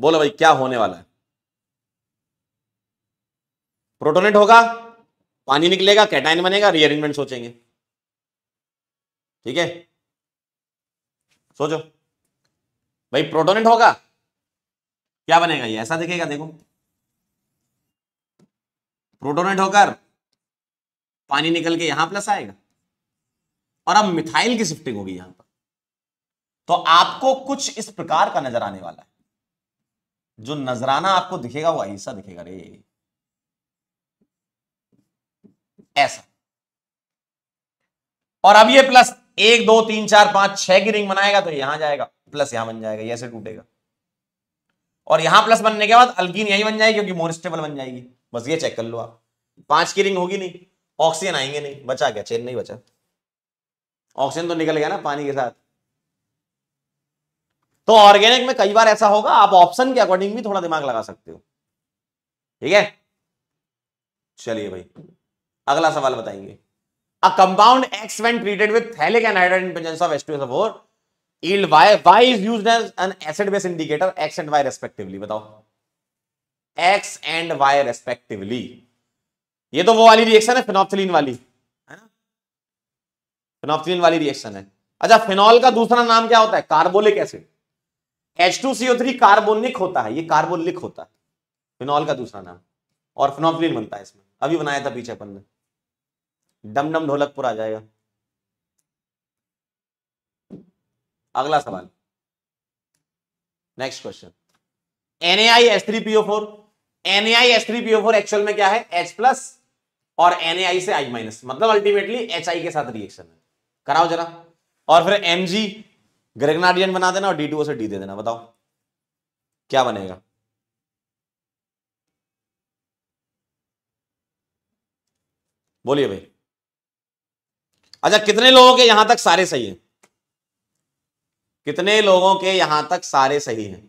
बोलो भाई क्या होने वाला है प्रोटोनेट होगा पानी निकलेगा कैटाइन बनेगा रीअरेंजमेंट सोचेंगे ठीक है सोचो भाई प्रोटोनेट होगा क्या बनेगा ये ऐसा दिखेगा देखो प्रोटोनेट होकर पानी निकल के यहां प्लस आएगा और अब मिथाइल की शिफ्टिंग होगी यहां पर तो आपको कुछ इस प्रकार का नजर आने वाला है जो नजराना आपको दिखेगा वो ऐसा दिखेगा रे ऐसा और अब ये प्लस एक दो तीन चार पांच छह की रिंग बनाएगा तो यहां जाएगा प्लस यहां बन जाएगा ऐसे टूटेगा और यहां प्लस बनने के बाद अल्किन यही बन जाएगी क्योंकि मोर स्टेबल बन जाएगी बस ये चेक कर लो आप पांच की रिंग होगी नहीं ऑक्सीजन आएंगे नहीं बचा क्या चेन नहीं बचा ऑक्सीजन तो निकल गया ना पानी के साथ तो ऑर्गेनिक में कई बार ऐसा होगा आप ऑप्शन के अकॉर्डिंग भी थोड़ा दिमाग लगा सकते हो ठीक है चलिए भाई अगला सवाल बताइए a compound X when treated with phthalic anhydride in presence of H2SO4 yield y y is used as an acid base indicator x and y respectively बताओ एक्स एंड वाई रेस्पेक्टिवली ये तो वो वाली रिएक्शन है phenolphthalein वाली है ना phenolphthalein वाली रिएक्शन है अच्छा फिनॉल का दूसरा नाम क्या होता है कार्बोलिक एसिड H2CO3 कार्बोनिक होता है ये कार्बोलिक होता है फिनॉल का दूसरा नाम और फिनोप्थिलीन बनता है इसमें अभी बनाया था पीछे अपन ने डमडम ढोलकपुर आ जाएगा अगला सवाल next question I S three PO four I S three PO four actual में क्या है एच प्लस और आई से आई माइनस मतलब अल्टीमेटली एच आई के साथ रिएक्शन है कराओ जरा और फिर एम जी ग्रेगनाडियन बना देना और डी टू से डी दे देना बताओ क्या बनेगा बोलिए भाई अच्छा कितने लोगों के यहां तक सारे सही है कितने लोगों के यहां तक सारे सही हैं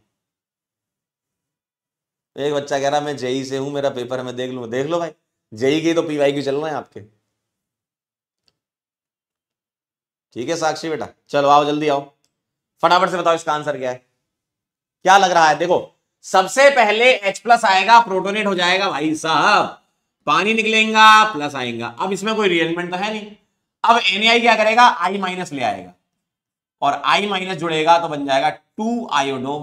एक बच्चा कह रहा मैं जेई से हूं मेरा पेपर मैं देख लू देख लो भाई जेई की तो पीवाई की चल रहे हैं आपके ठीक है साक्षी बेटा चलो आओ जल्दी आओ फटाफट से बताओ इसका आंसर क्या है क्या लग रहा है देखो सबसे पहले एच प्लस आएगा प्रोटोनेट हो जाएगा भाई साहब पानी निकलेगा प्लस आएगा अब इसमें कोई रियलमेंट तो है नहीं अब एन क्या करेगा आई माइनस ले आएगा और आई माइनस जुड़ेगा तो बन जाएगा टू आयोडो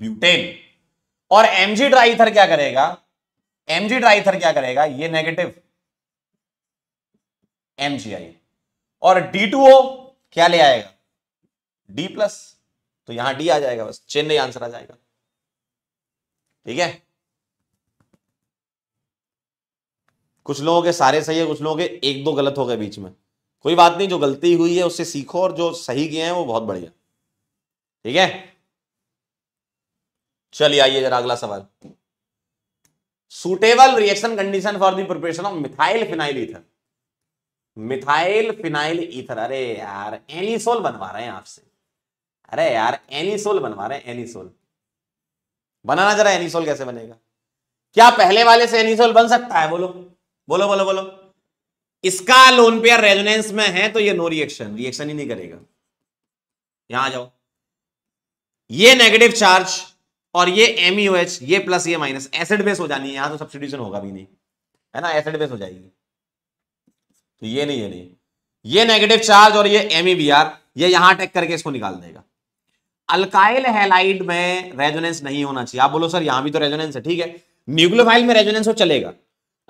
ब्यूटेन और एमजी ड्राइथर क्या करेगा एमजी ड्राइथर क्या करेगा ये नेगेटिव एमजीआई और डी टू ओ क्या ले आएगा डी प्लस तो यहां डी आ जाएगा बस चेन्नई आंसर आ जाएगा ठीक है कुछ लोगों के सारे सही है कुछ लोगों के एक दो गलत हो गए बीच में कोई बात नहीं जो गलती हुई है उससे सीखो और जो सही किए हैं वो बहुत बढ़िया ठीक है चलिए आइए जरा अगला सवाल suitable reaction condition for the preparation of methyl phenyl ether methyl phenyl ether अरे यार एनिसोल बनवा रहे हैं आपसे अरे यार एनिसोल बनवा रहे हैं एनिसोल बनाना जरा एनिसोल कैसे बनेगा क्या पहले वाले से एनिसोल बन सकता है बोलो बोलो बोलो बोलो इसका लोन पेयर रेजोनेंस में है तो ये नो रिएक्शन रिएक्शन ही नहीं करेगा यहां जाओ ये नेगेटिव चार्ज और ये एमयूएच e ये प्लस ये माइनस एसिड बेस हो जानी है यहां तो सब्सिट्यूशन होगा भी नहीं है ना एसिड बेस हो जाएगी तो ये नहीं ये नहीं ये नेगेटिव चार्ज और ये एमईबीआर e ये यहां अटैक करके इसको निकाल देगा अल्काइल हेलाइड में रेजोनेंस नहीं होना चाहिए आप बोलो सर यहां भी तो रेजोनेंस है ठीक है न्यूक्लियोफाइल में रेजोनेंस हो तो चलेगा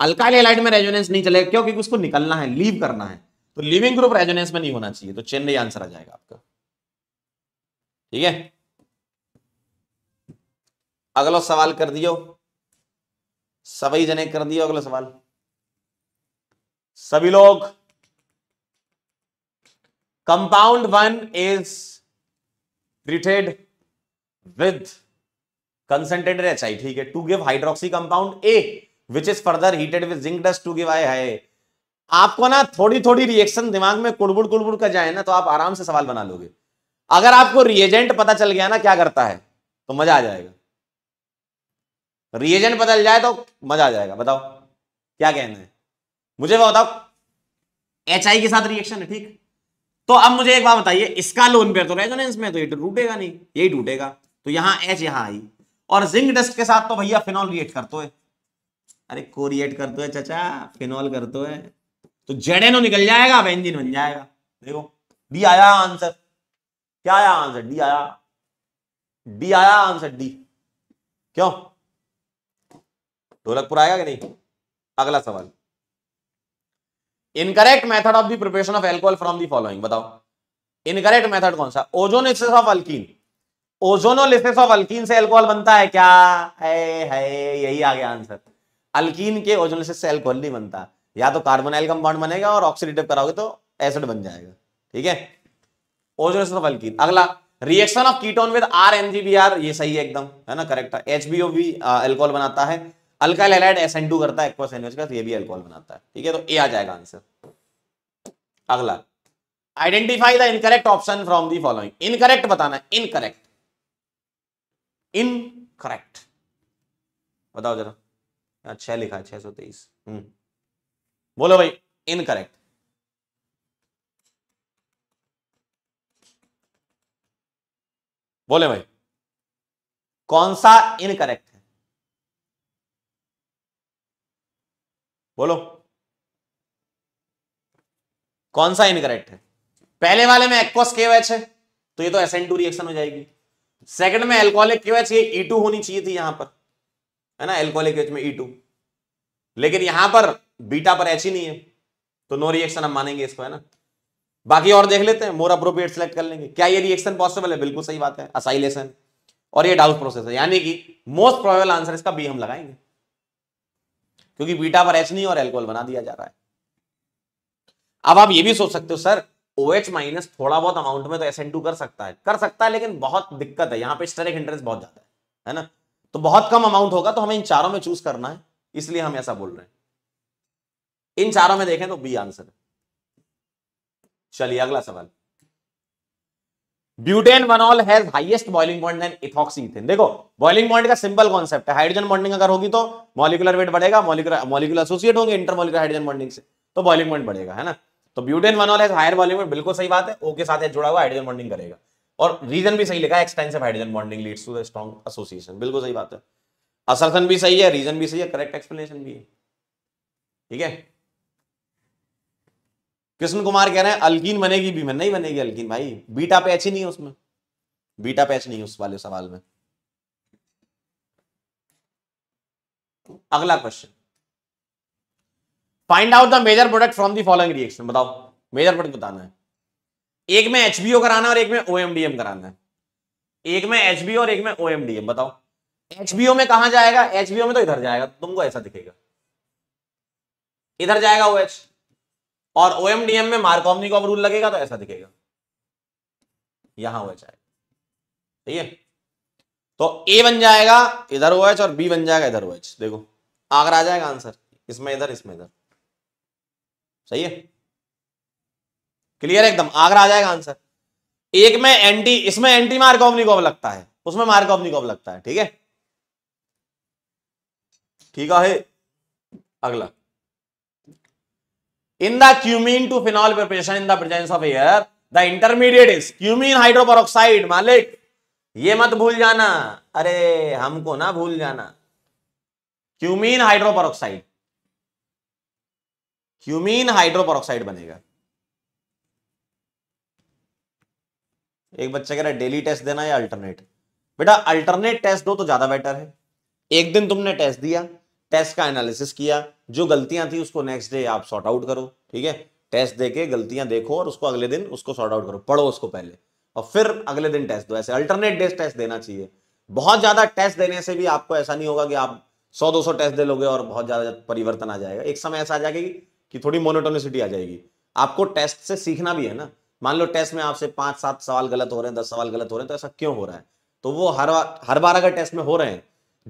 अल्काइल एलाइड में रेजोनेंस नहीं चलेगा क्यों क्योंकि उसको निकलना है लीव करना है तो लिविंग ग्रुप रेजोनेंस में नहीं होना चाहिए तो चेन्नई आंसर आ जाएगा आपका ठीक है अगला सवाल कर दियो सभी जने कर दियो अगला सवाल सभी लोग compound one is treated with concentrated H I ठीक है to give hydroxy compound A which is further heated with zinc dust to give I है आपको ना थोड़ी थोड़ी रिएक्शन दिमाग में कुड़बुड़ कुड़बुड़ का जाए ना तो आप आराम से सवाल बना लोगे अगर आपको रिएजेंट पता चल गया ना क्या करता है तो मजा आ जाएगा रिएजेंट पता चल जाए तो मजा आ जाएगा बताओ क्या कहना है मुझे वो बताओ एच के साथ रिएक्शन है ठीक तो अब मुझे एक बात बताइए इसका लोन पेयर तो रेजोनेंस में तो ये तो टूटेगा नहीं यही टूटेगा तो यहां एच यहां आई और जिंक डस्ट के साथ तो भैया फिनॉल रिएक्ट करते हैं अरे कोरिएट करते है चाचा फिनॉल करते है तो जेडेनो निकल जाएगा वेंजिन बन जाएगा देखो डी आया आंसर क्या आया आंसर डी आया डी आया आंसर डी क्यों ढोलकपुर आएगा कि नहीं अगला सवाल incorrect method of the preparation of alcohol from the following बताओ इनकरेक्ट मेथड कौन सा excess of alkene ozonolysis of alkene से एल्कोहल बनता है क्या है, है यही आ गया आंसर अल्किन के ओजोलिसिस से एल्कोहल नहीं बनता या तो कार्बोनाइल कंपाउंड बनेगा और ऑक्सीडेटिव कराओगे तो एसिड बन जाएगा ठीक है ओजोलिसिस ऑफ अल्किन अगला reaction of ketone with R MgBr ये सही है एकदम है ना करेक्ट है एचबीओ भी एल्कोहल बनाता है अल्काइल हैलाइड SN2 करता है एक्वा सैंडविच का तो ये भी अल्कोहल बनाता है ठीक है तो ए आ जाएगा आंसर अगला identify the incorrect option from the following incorrect बताना इनकरेक्ट इनकरेक्ट बताओ जरा हाँ, छह लिखा छह सौ तेईस हम्म। बोलो भाई इनकरेक्ट बोले भाई कौन सा इनकरेक्ट है बोलो कौन सा इनकरेक्ट है पहले वाले में एक्वस केवेच है तो ये तो एसेंट टू रिएक्शन हो जाएगी सेकंड में एल्कोहलिक केवेच ये ई e होनी चाहिए थी यहां पर है ना एल्कोहलिक एच में ई e टू लेकिन यहां पर बीटा पर एच ही नहीं है तो नो रिएक्शन हम मानेंगे इसको है ना बाकी और देख लेते हैं मोर अप्रोप्रिएट सेलेक्ट कर लेंगे क्या ये रिएक्शन पॉसिबल है बिल्कुल सही बात है असाइलेशन और ये डाउट प्रोसेस है यानी कि मोस्ट प्रोबेबल आंसर इसका बी हम लगाएंगे क्योंकि बीटा पर एच नहीं और एल्कोहल बना दिया जा रहा है अब आप ये भी सोच सकते हो सर ओ एच माइनस थोड़ा बहुत अमाउंट में तो एस एन टू कर सकता है कर सकता है लेकिन बहुत दिक्कत है यहाँ पे स्टेरिक इंटरेस्ट बहुत ज्यादा है है ना तो बहुत कम अमाउंट होगा तो हमें इन चारों में चूज करना है इसलिए हम ऐसा बोल रहे हैं इन चारों में देखें तो बी आंसर चलिए अगला सवाल butane one ol has highest boiling point than ethoxyethane देखो बॉइलिंग पॉइंट का सिंपल कॉन्सेप्ट है हाइड्रोजन बॉन्डिंग अगर होगी तो मॉलिकुलर वेट बढ़ेगा मॉलिकुलर एसोसिएट होंगे इंटरमोलिकुलर हाइड्रोजन बॉन्डिंग से तो बॉइलिंग पॉइंट बढ़ेगा है ना तो butane one ol has higher boiling point बिल्कुल सही बात है ओ के साथ जुड़ा हुआ हाइड्रोजन बॉन्डिंग करेगा और रीजन भी सही लिखा है extensive hydrogen bonding leads to the strong association बिल्कुल सही बात है असरसन भी सही है रीजन भी सही है करेक्ट एक्सप्लेनेशन भी है ठीक है कृष्ण कुमार कह रहे हैं अल्किन बनेगी भी मैं नहीं बनेगी अल्किन भाई बीटा पैच ही नहीं है उसमें बीटा पैच नहीं है उस वाले सवाल में अगला question find out the major product from the following reaction बताओ मेजर प्रोडक्ट बताना है एक में एच कराना और एक में ओ कराना है एक में एच और एक में ओ बताओ एच में कहा जाएगा एच में तो इधर जाएगा तुमको ऐसा दिखेगा इधर जाएगा ओ OH, और ओ में को रूल लगेगा तो ऐसा दिखेगा यहां ओ OH आएगा ठीक है तो ए बन जाएगा इधर ओ OH और बी बन जाएगा इधर ओ देखो आगरा आ जाएगा आंसर इसमें इधर इसमें इधर सही है क्लियर एकदम आगरा आ जाएगा आंसर एक में एंटी इसमें एंटी मार्कोवनिकोव लगता है उसमें मार्कोवनिकोव लगता है ठीक है ठीक है अगला in the cumene to phenol preparation in the presence of air the intermediate is cumene hydroperoxide मालिक ये मत भूल जाना अरे हमको ना भूल जाना क्यूमीन हाइड्रोपरऑक्साइड क्यूमीन हाइड्रोपरऑक्साइड बनेगा एक बच्चा कह रहा है डेली टेस्ट देना या अल्टरनेट बेटा अल्टरनेट टेस्ट दो तो ज्यादा बेटर है एक दिन तुमने टेस्ट दिया टेस्ट का एनालिसिस किया जो गलतियां थी उसको नेक्स्ट डे आप सॉर्ट आउट करो ठीक है टेस्ट देके गलतियां देखो और उसको अगले दिन उसको सॉर्ट आउट करो पढ़ो उसको पहले और फिर अगले दिन टेस्ट दो ऐसे अल्टरनेट डेज टेस्ट देना चाहिए बहुत ज्यादा टेस्ट देने से भी आपको ऐसा नहीं होगा कि आप सौ दो सौ टेस्ट दे लोगे और बहुत ज्यादा परिवर्तन आ जाएगा एक समय ऐसा आ जाएगा कि थोड़ी मोनोटोनिसिटी आ जाएगी आपको टेस्ट से सीखना भी है ना मान लो टेस्ट में आपसे पांच सात सवाल गलत हो रहे हैं दस सवाल गलत हो रहे हैं तो ऐसा क्यों हो रहा है तो वो हर हर बार अगर टेस्ट में हो रहे हैं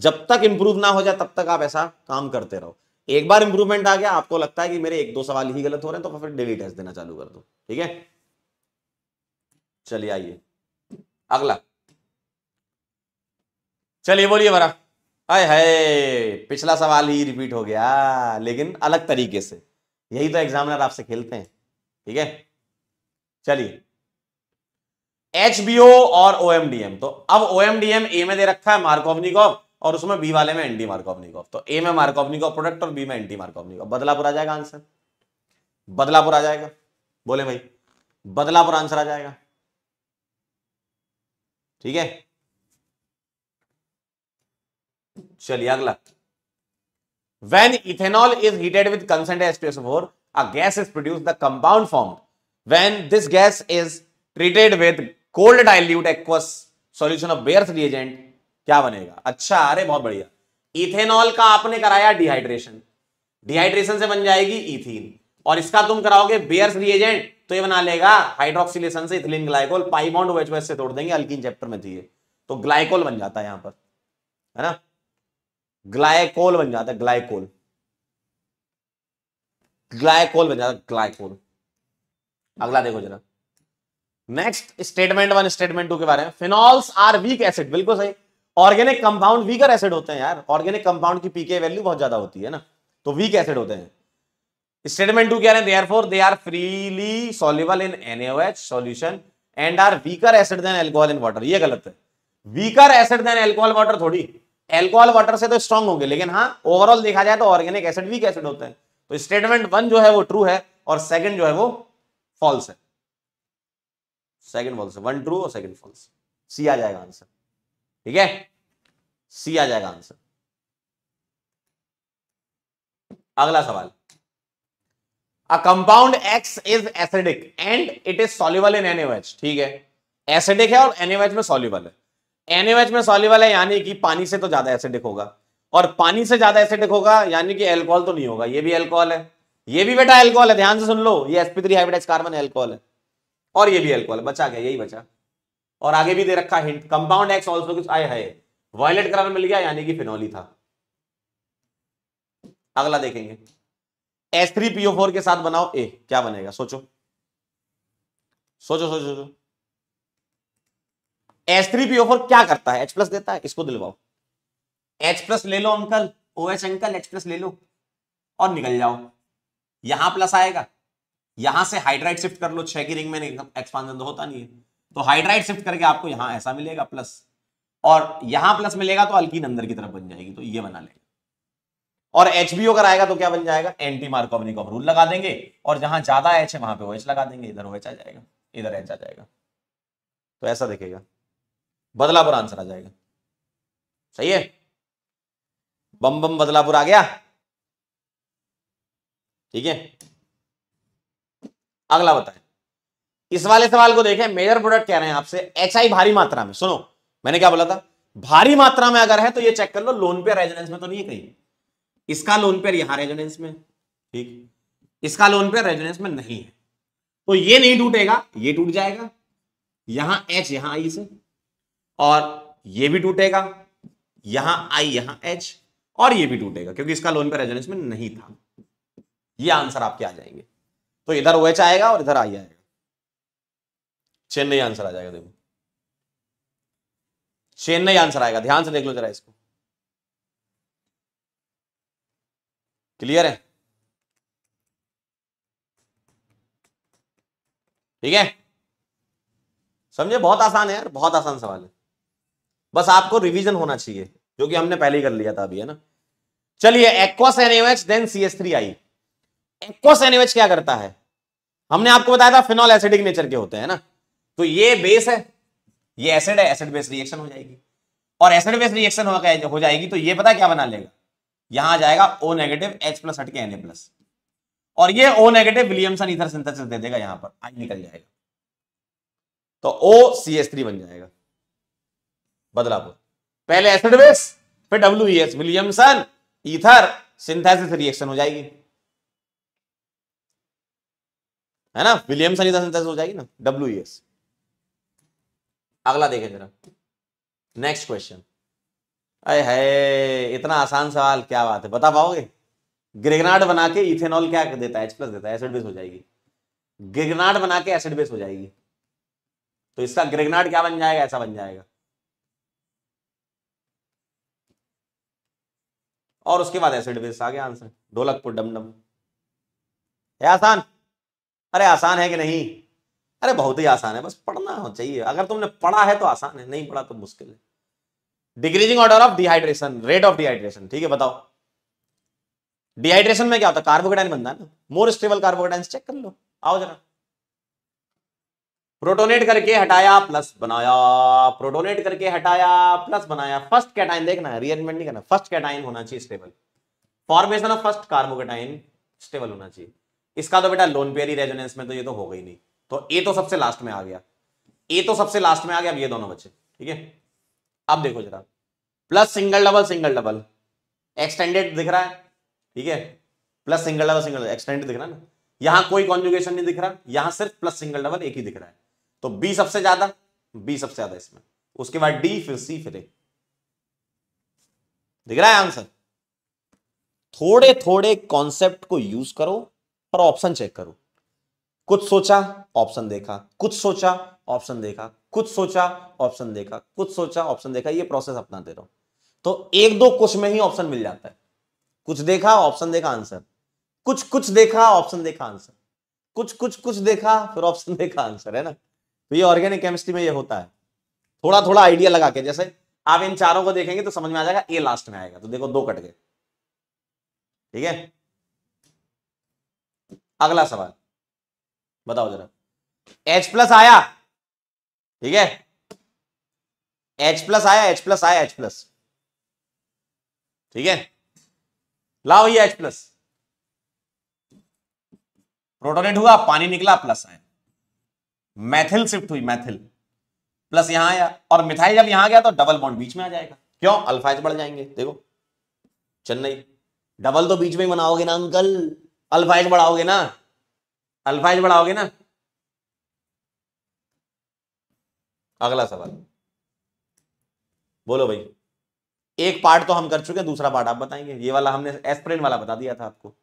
जब तक इंप्रूव ना हो जाए तब तक आप ऐसा काम करते रहो एक बार इंप्रूवमेंट आ गया आपको लगता है कि मेरे एक दो सवाल ही गलत हो रहे हैं तो फिर डेली टेस्ट देना चालू कर दो ठीक है चलिए आइए अगला चलिए बोलिए बरा हाय हाय पिछला सवाल ही रिपीट हो गया लेकिन अलग तरीके से यही तो एग्जामिनर आपसे खेलते हैं ठीक है चलिए एचबीओ और ओएमडीएम तो अब एम ए में दे रखा है मार्कोवनिकॉफ और उसमें बी वाले में एंटी मार्कोवनिकॉफ तो ए में मार्कोवनिकॉफ प्रोडक्ट और बी में एंटी मार्कोवनिकॉफ बदलापुर आ जाएगा आंसर बदलापुर आ जाएगा बोले भाई बदलापुर आंसर आ जाएगा ठीक है चलिए अगला heated with is heated to S four a gas is produce the compound formed when this gas is treated with cold dilute aqueous solution of Bayer's reagent क्या बनेगा अच्छा अरे बहुत बढ़िया इथेनॉल का आपने कराया डिहाइड्रेशन डिहाइड्रेशन से बन जाएगी इथीन और इसका तुम कराओगे बेयर्स रिएजेंट तो ये बना लेगा हाइड्रोक्सिलेशन से इथिलीन ग्लाइकोल पाइबॉन्ड से तोड़ देंगे अल्किन चैप्टर में थी तो ग्लाइकोल बन जाता है यहां पर है ना ग्लाइकोल बन जाता है ग्लाइकोल ग्लाइकोल बन जाता है ग्लाइकोल अगला देखो जरा next statement one statement two के बारे में फिनॉल्स आर वीक एसिड बिल्कुल सही ऑर्गेनिक कंपाउंड वीकर एसिड होते हैं यार ऑर्गेनिक कंपाउंड की पीके वैल्यू बहुत ज्यादा होती है ना तो वीक एसिड होते हैं स्टेटमेंट टू क्या therefore they are freely soluble in NH solution and are weaker acid than alcohol in water ये गलत है weaker acid than alcohol water थोड़ी एल्कोहल वाटर से तो स्ट्रॉन्ग होंगे लेकिन हाँ ओवरऑल देखा जाए तो ऑर्गेनिक एसिड वीक एसिड होते हैं तो स्टेटमेंट वन जो है वो ट्रू है और सेकंड जो है वो फॉल्स है सेकंड फॉल्स है वन ट्रू और सेकंड फॉल्स सी आ जाएगा आंसर ठीक है सी आ जाएगा आंसर अगला सवाल a compound X is acidic and it is soluble in NH ठीक है एसिडिक है और एनएच में सॉल्युबल है एनएच में सॉल्युबल है यानी कि पानी से तो ज्यादा एसिडिक होगा और पानी से ज्यादा एसिडिक होगा यानी कि एल्कोहल तो नहीं होगा ये भी एल्कोहल है ये भी बेटा एल्कोहल है ध्यान से सुन लो ये SP three hybridize carbon alcohol है और ये भी एल्कोहल बचा गया यही बचा और आगे भी दे रखा हिंट कंपाउंड एक्स ऑल्सो कुछ आए है वायलेट कलर मिल गया यानी कि फिनोली था अगला देखेंगे एस थ्री पीओ फोर के साथ बनाओ ए क्या बनेगा सोचो सोचो सोचो सोचो एस थ्री पीओ फोर क्या करता है एच प्लस देता है इसको दिलवाओ एच प्लस ले लो uncle O H uncle H plus ले लो और निकल जाओ यहां प्लस आएगा यहां से हाइड्राइड शिफ्ट कर लो छह की रिंग में एक्सपांजन तो होता नहीं है तो हाइड्राइड शिफ्ट करके आपको यहां ऐसा मिलेगा प्लस और यहां प्लस मिलेगा तो अल्किन अंदर की तरफ बन जाएगी तो ये बना लेंगे और एच बी अगर आएगा तो क्या बन जाएगा एंटी का रूल लगा देंगे और जहां ज्यादा एच है वहां पे ओएच OH लगा देंगे इधर ओएच OH आ जाएगा इधर एच आ जाएगा तो ऐसा देखेगा बदलापुर आंसर आ जाएगा सही है बम बम बदलापुर आ गया ठीक है अगला बताएं इस वाले सवाल को देखें मेजर प्रोडक्ट कह रहे हैं आपसे एच आई भारी मात्रा में सुनो मैंने क्या बोला था भारी मात्रा में अगर है तो ये चेक कर लो लोन पेयर रेजिडेंस में तो नहीं है कहीं इसका लोन पेयर यहां रेजिडेंस में ठीक इसका लोन पेयर रेजिडेंस में नहीं है तो ये नहीं टूटेगा ये टूट जाएगा यहां एच यहां आई से और ये भी टूटेगा यहां आई यहां एच और ये भी टूटेगा क्योंकि इसका लोन पेयर रेजिडेंस में नहीं था ये आंसर आपके आ जाएंगे तो इधर ओ आएगा और इधर आई आएगा चेन्नई आंसर आ जाएगा देखो चेन्नई आंसर आएगा ध्यान से देख लो जरा इसको क्लियर है ठीक है समझे बहुत आसान है यार बहुत आसान सवाल है बस आपको रिवीजन होना चाहिए जो कि हमने पहले ही कर लिया था अभी है ना चलिए aqua NH then C S three I aqueous NMH क्या करता है हमने आपको बताया था फिनॉल एसिडिक नेचर के होते हैं ना तो ये बेस है ये एसिड है एसिड बेस रिएक्शन हो जाएगी और एसिड बेस रिएक्शन हो हो जाएगी तो ये पता क्या बना लेगा यहां जाएगा ओ नेगेटिव एच प्लस हटके एन प्लस और ये ओ नेगेटिव विलियमसन इधर सिंथेसिस दे देगा यहां पर आई निकल जाएगा तो ओ सी एस थ्री बन जाएगा बदलापुर पहले एसिड बेस फिर W S Williamson ether synthesis reaction हो जाएगी है ना विलियम सनी दस हो जाएगी ना डब्ल्यू एस e अगला देखें जरा नेक्स्ट क्वेश्चन अरे है इतना आसान सवाल क्या बात है बता पाओगे ग्रेगनाड बना के इथेनॉल क्या देता है एच प्लस देता है एसिड बेस हो जाएगी ग्रेगनाड बना के एसिड बेस हो जाएगी तो इसका ग्रेगनाड क्या बन जाएगा ऐसा बन जाएगा और उसके बाद एसिड बेस आ गया आंसर ढोलकपुर डमडम है आसान अरे आसान है कि नहीं अरे बहुत ही आसान है बस पढ़ना हो चाहिए अगर तुमने पढ़ा है तो आसान है नहीं पढ़ा तो मुश्किल है decreasing order of dehydration rate of dehydration ठीक है बताओ डिहाइड्रेशन में क्या होता है कार्बोकेटाइन बनता है ना मोर स्टेबल कार्बोकेटाइन चेक कर लो आओ जरा प्रोटोनेट करके हटाया प्लस बनाया प्रोटोनेट करके हटाया प्लस बनाया फर्स्ट कैटाइन देखना रीअरेंजमेंट नहीं करना फर्स्ट कैटाइन होना चाहिए stable formation of first carbocation stable होना चाहिए इसका तो बेटा लोन पेयर ही रेजोनेंस में तो ये तो हो गई नहीं तो ए तो सबसे लास्ट में आ गया ए तो सबसे लास्ट में आ गया अब ये दोनों बच्चे ठीक है अब देखो जरा plus single double single double extended दिख रहा है ठीक है plus single double single extended दिख रहा है ना यहां कोई कॉन्जुगेशन नहीं दिख रहा यहां सिर्फ प्लस सिंगल डबल एक ही दिख रहा है तो बी सबसे ज्यादा बी सबसे ज्यादा इसमें उसके बाद डी फिर सी फिर ए दिख रहा है आंसर थोड़े थोड़े कॉन्सेप्ट को यूज करो पर ऑप्शन चेक करो कुछ सोचा ऑप्शन देखा कुछ सोचा ऑप्शन देखा कुछ सोचा ऑप्शन देखा कुछ सोचा ऑप्शन देखा ये प्रोसेस रहा हूं तो एक दो कुछ में ही ऑप्शन मिल जाता है कुछ देखा ऑप्शन देखा आंसर कुछ कुछ देखा ऑप्शन देखा आंसर कुछ कुछ कुछ देखा फिर ऑप्शन देखा आंसर है ना तो ये ऑर्गेनिक केमिस्ट्री में ये होता है थोड़ा थोड़ा आइडिया लगा के जैसे आप इन चारों को देखेंगे तो समझ में आ जाएगा ए लास्ट में आएगा तो देखो दो कट गए ठीक है अगला सवाल बताओ जरा एच प्लस आया ठीक है एच प्लस आया एच प्लस आया एच प्लस ठीक है लाओ ये एच प्लस प्रोटोनेट हुआ पानी निकला प्लस आया मैथिल शिफ्ट हुई मैथिल प्लस यहां आया और मिथाइल जब यहां गया तो डबल बॉन्ड बीच में आ जाएगा क्यों अल्फाइज बढ़ जाएंगे देखो चेन्नई डबल तो बीच में ही बनाओगे ना अंकल अल्फाइज बढ़ाओगे ना अल्फाइज बढ़ाओगे ना अगला सवाल बोलो भाई एक पार्ट तो हम कर चुके हैं दूसरा पार्ट आप बताएंगे ये वाला हमने एस्प्रेन वाला बता दिया था आपको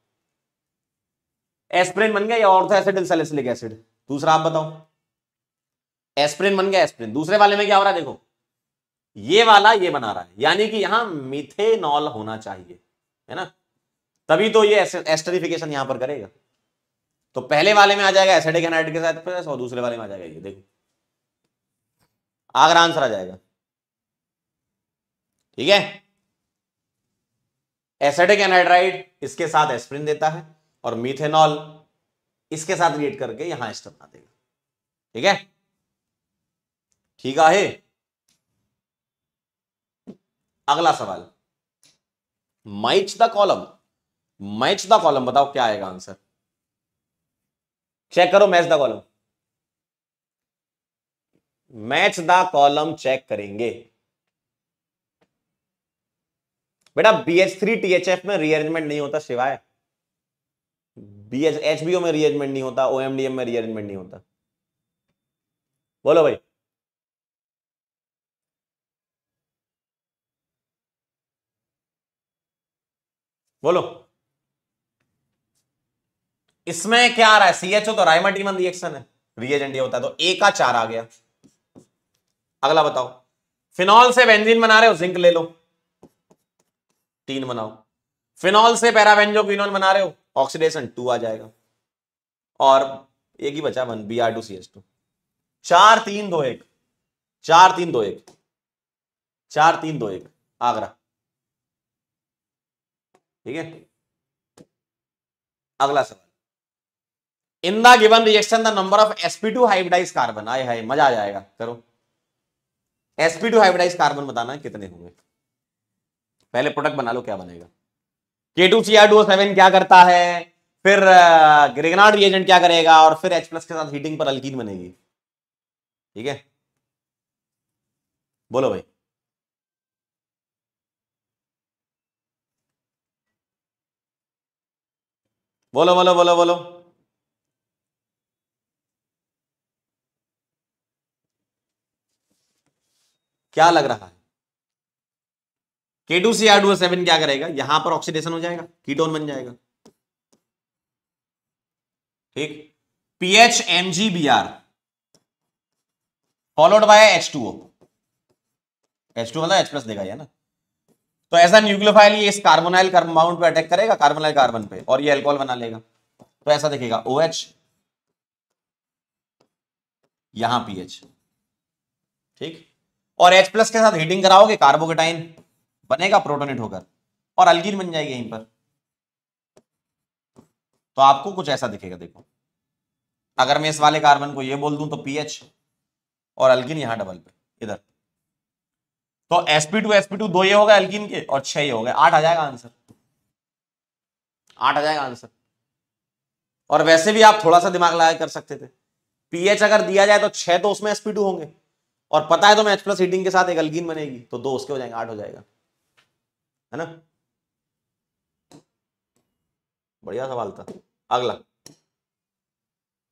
एस्प्रेन बन गया या ऑर्थो एसिड सैलिसिलिक एसिड दूसरा आप बताओ एस्प्रेन बन गया एस्प्रेन दूसरे वाले में क्या हो रहा है देखो ये वाला ये बना रहा है यानी कि यहां मिथेनॉल होना चाहिए है ना तभी तो ये एस्टरिफिकेशन यहां पर करेगा तो पहले वाले में आ जाएगा एसिडिक एनाइड के साथ और दूसरे वाले में आ जाएगा ये देखो आगरा आंसर आ जाएगा ठीक है एसिडिक एनाइड्राइड इसके साथ एस्प्रिन देता है और मीथेनॉल इसके साथ रिएक्ट करके यहां एस्टर बना देगा ठीक है ठीक है अगला सवाल match the column match the column बताओ क्या आएगा आंसर चेक करो match the column match the column check करेंगे बेटा B H three T H F में रीअरेंजमेंट नहीं होता सिवाय B H H B O में रीअरेंजमेंट नहीं होता ओ एम डी एम में रीअरेंजमेंट नहीं होता बोलो भाई बोलो इसमें क्या आ रहा है सीएचओ तो रायमाटीमन रिएक्शन है रिएजेंट ये होता है तो ए का चार आ गया अगला बताओ फिनॉल से बेंजीन बना रहे हो जिंक ले लो तीन बनाओ फिनॉल से क्विनोन बना रहे हो ऑक्सीडेशन टू आ जाएगा और एक ही बचा one B R two C H two चार तीन दो एक चार तीन दो एक चार तीन दो एक आगरा ठीक है अगला सवाल in the given reaction the number of sp2 hybridize carbon आए हाय मजा आ जाएगा करो sp2 हाइब्रिडाइज कार्बन बताना है कितने होंगे पहले प्रोडक्ट बना लो क्या बनेगा के टू K2Cr2O7 क्या करता है फिर ग्रेगनाड रिएजेंट क्या करेगा और फिर H+ के साथ हीटिंग पर अल्किन बनेगी ठीक है बोलो भाई बोलो बोलो बोलो बोलो क्या लग रहा है के टू सी आर सेवन क्या करेगा यहां पर ऑक्सीडेशन हो जाएगा कीटोन बन जाएगा ठीक PH M G B R followed by H two O H two मतलब एच प्लस देगा ये ना तो ऐसा न्यूक्लियोफाइल ये इस कार्बोनाइल कंपाउंड पे अटैक करेगा कार्बोनाइल कार्बन पे और ये अल्कोहल बना लेगा तो ऐसा देखेगा ओ एच यहां पीएच ठीक और H प्लस के साथ हीटिंग कराओगे कार्बोकेटाइन बनेगा प्रोटोनेट होकर और अलगिन बन जाएगी यहीं पर तो आपको कुछ ऐसा दिखेगा देखो अगर मैं इस वाले कार्बन को ये बोल दूं तो पीएच और अलगिन यहां डबल पे इधर तो sp2 sp2 दो ये होगा एल्किन के और छह ये हो गए आठ आ जाएगा आंसर आठ आ जाएगा आंसर और वैसे भी आप थोड़ा सा दिमाग लगा कर सकते थे पीएच अगर दिया जाए तो छह तो उसमें sp2 होंगे और पता है तो मैं एच प्लस हीटिंग के साथ एक अलगीन बनेगी तो दो उसके हो जाएंगे आठ हो जाएगा है ना बढ़िया सवाल था अगला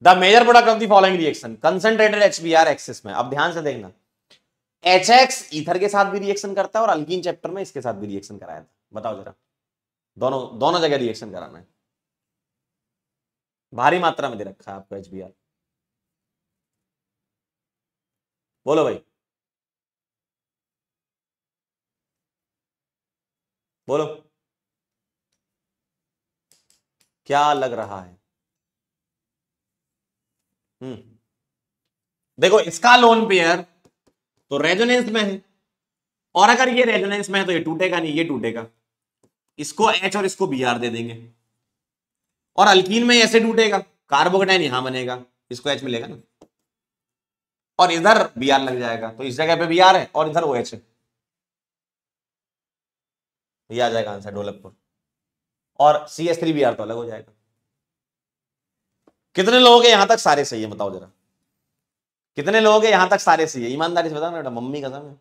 the major product of the following reaction concentrated HBr excess में अब ध्यान से देखना एच एक्स ईथर के साथ भी रिएक्शन करता है और अलगीन चैप्टर में इसके साथ भी रिएक्शन कराया था बताओ जरा दोनों दोनों जगह रिएक्शन कराना है भारी मात्रा में दे रखा है आपको एच बी आर बोलो भाई बोलो क्या लग रहा है हम्म देखो इसका लोन पेयर तो रेजोनेंस में है और अगर ये रेजोनेंस में है तो ये टूटेगा नहीं ये टूटेगा इसको एच और इसको बी दे देंगे और अल्किन में ऐसे टूटेगा कार्बोकटाइन यहां बनेगा इसको एच मिलेगा ना और इधर बी आर लग जाएगा तो इस जगह पे बी आर है और इधर ओ एच है ये आ जाएगा आंसर ढोलकपुर और C S three B R तो अलग हो जाएगा कितने लोग हैं यहां तक सारे सही है बताओ जरा कितने लोग हैं यहां तक सारे सही है ईमानदारी से बताओ बेटा मम्मी का समय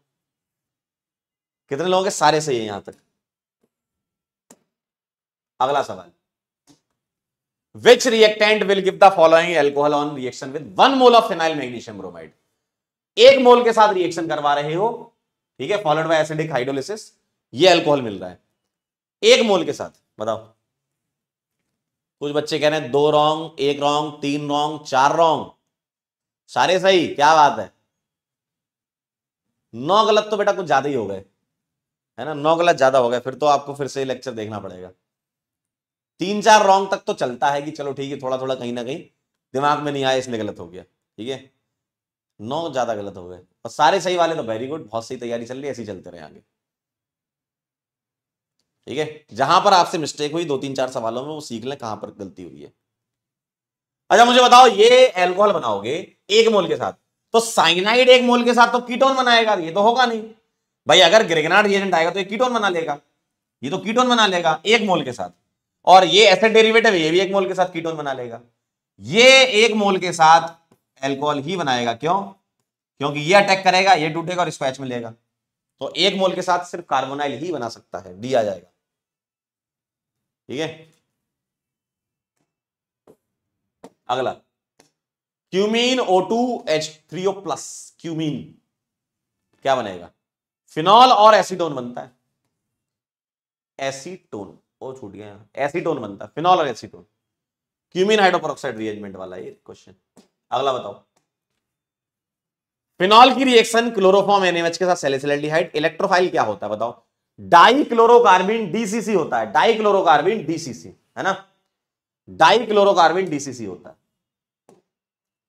कितने लोग हैं सारे सही है यहां तक अगला सवाल which reactant will give the following alcohol on reaction with one mole of phenyl magnesium bromide एक मोल के साथ रिएक्शन करवा रहे हो ठीक है फॉलोड बाय एसिडिक हाइड्रोलिसिस ये अल्कोहल मिल रहा है एक मोल के साथ बताओ कुछ बच्चे कह रहे हैं दो रॉन्ग एक रॉन्ग तीन रॉन्ग चार रॉन्ग सारे सही क्या बात है नौ गलत तो बेटा कुछ ज्यादा ही हो गए है ना नौ गलत ज्यादा हो गए फिर तो आपको फिर से लेक्चर देखना पड़ेगा तीन चार रॉन्ग तक तो चलता है कि चलो ठीक है थोड़ा थोड़ा कहीं ना कहीं दिमाग में नहीं आया इसलिए गलत हो गया ठीक है नौ ज्यादा गलत हो गए और सारे सही वाले तो वेरी गुड बहुत सही तैयारी चल रही ऐसी चलते रहे आगे ठीक है जहां पर आपसे मिस्टेक हुई दो तीन चार सवालों में वो सीख लें कहां पर गलती हुई है अच्छा मुझे बताओ ये एल्कोहल बनाओगे एक मोल के साथ तो साइनाइड एक मोल के साथ तो कीटोन बनाएगा ये तो होगा नहीं भाई अगर ग्रेगनाड रिएजेंट आएगा तो ये कीटोन बना लेगा ये तो कीटोन बना लेगा एक मोल के साथ और ये एसिड डेरिवेटिव ये भी एक मोल के साथ कीटोन बना लेगा ये एक मोल के साथ एल्कोहल ही बनाएगा क्यों क्योंकि ये अटैक करेगा ये टूटेगा और इसको एच में लेगा तो एक मोल के साथ सिर्फ कार्बोनाइल ही बना सकता है डी आ जाएगा ठीक है अगला cumene O two H three O plus cumene क्या बनेगा फिनॉल और एसीटोन बनता है एसीटोन ओ छूट गया एसीटोन बनता है फिनॉल और एसीटोन क्यूमीन हाइड्रोपरऑक्साइड रिएजमेंट वाला ये क्वेश्चन अगला बताओ फिनॉल की रिएक्शन क्लोरोफॉर्म एनएमएच के साथ सेलेसिलेडीहाइड इलेक्ट्रोफाइल क्या होता है बताओ डाइक्लोरोकार्बिन डीसीसी होता है डाइक्लोरोकार्बिन डीसीसी है ना डाइक्लोरोकार्बिन डीसीसी होता है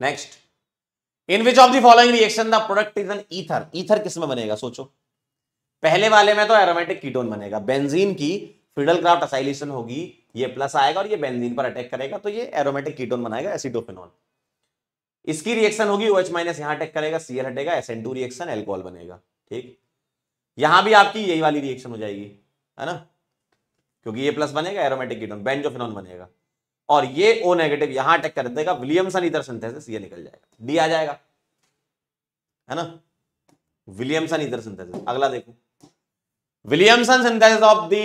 next in which of the following reaction the product is an ether ether किस में बनेगा सोचो पहले वाले में तो एरोमेटिक कीटोन बनेगा बेंजीन की फिडल क्राफ्ट असाइलेशन होगी ये प्लस आएगा और ये बेंजीन पर अटैक करेगा तो ये एरोमेटिक कीटोन बनाएगा एसिडोफिनॉल इसकी रिएक्शन होगी OH माइनस यहां अटैक करेगा सीएल हटेगा S N two reaction alcohol बनेगा ठीक यहां भी आपकी यही वाली रिएक्शन हो जाएगी है ना क्योंकि ये प्लस बनेगा एरोमेटिक कीटोन बेंजोफिनोन बनेगा और ये ओ नेगेटिव यहां अटैक कर देगा विलियमसन इधर सिंथेसिस ये निकल जाएगा डी आ जाएगा है ना विलियमसन इधर सिंथेसिस अगला देखो Williamson synthesis of the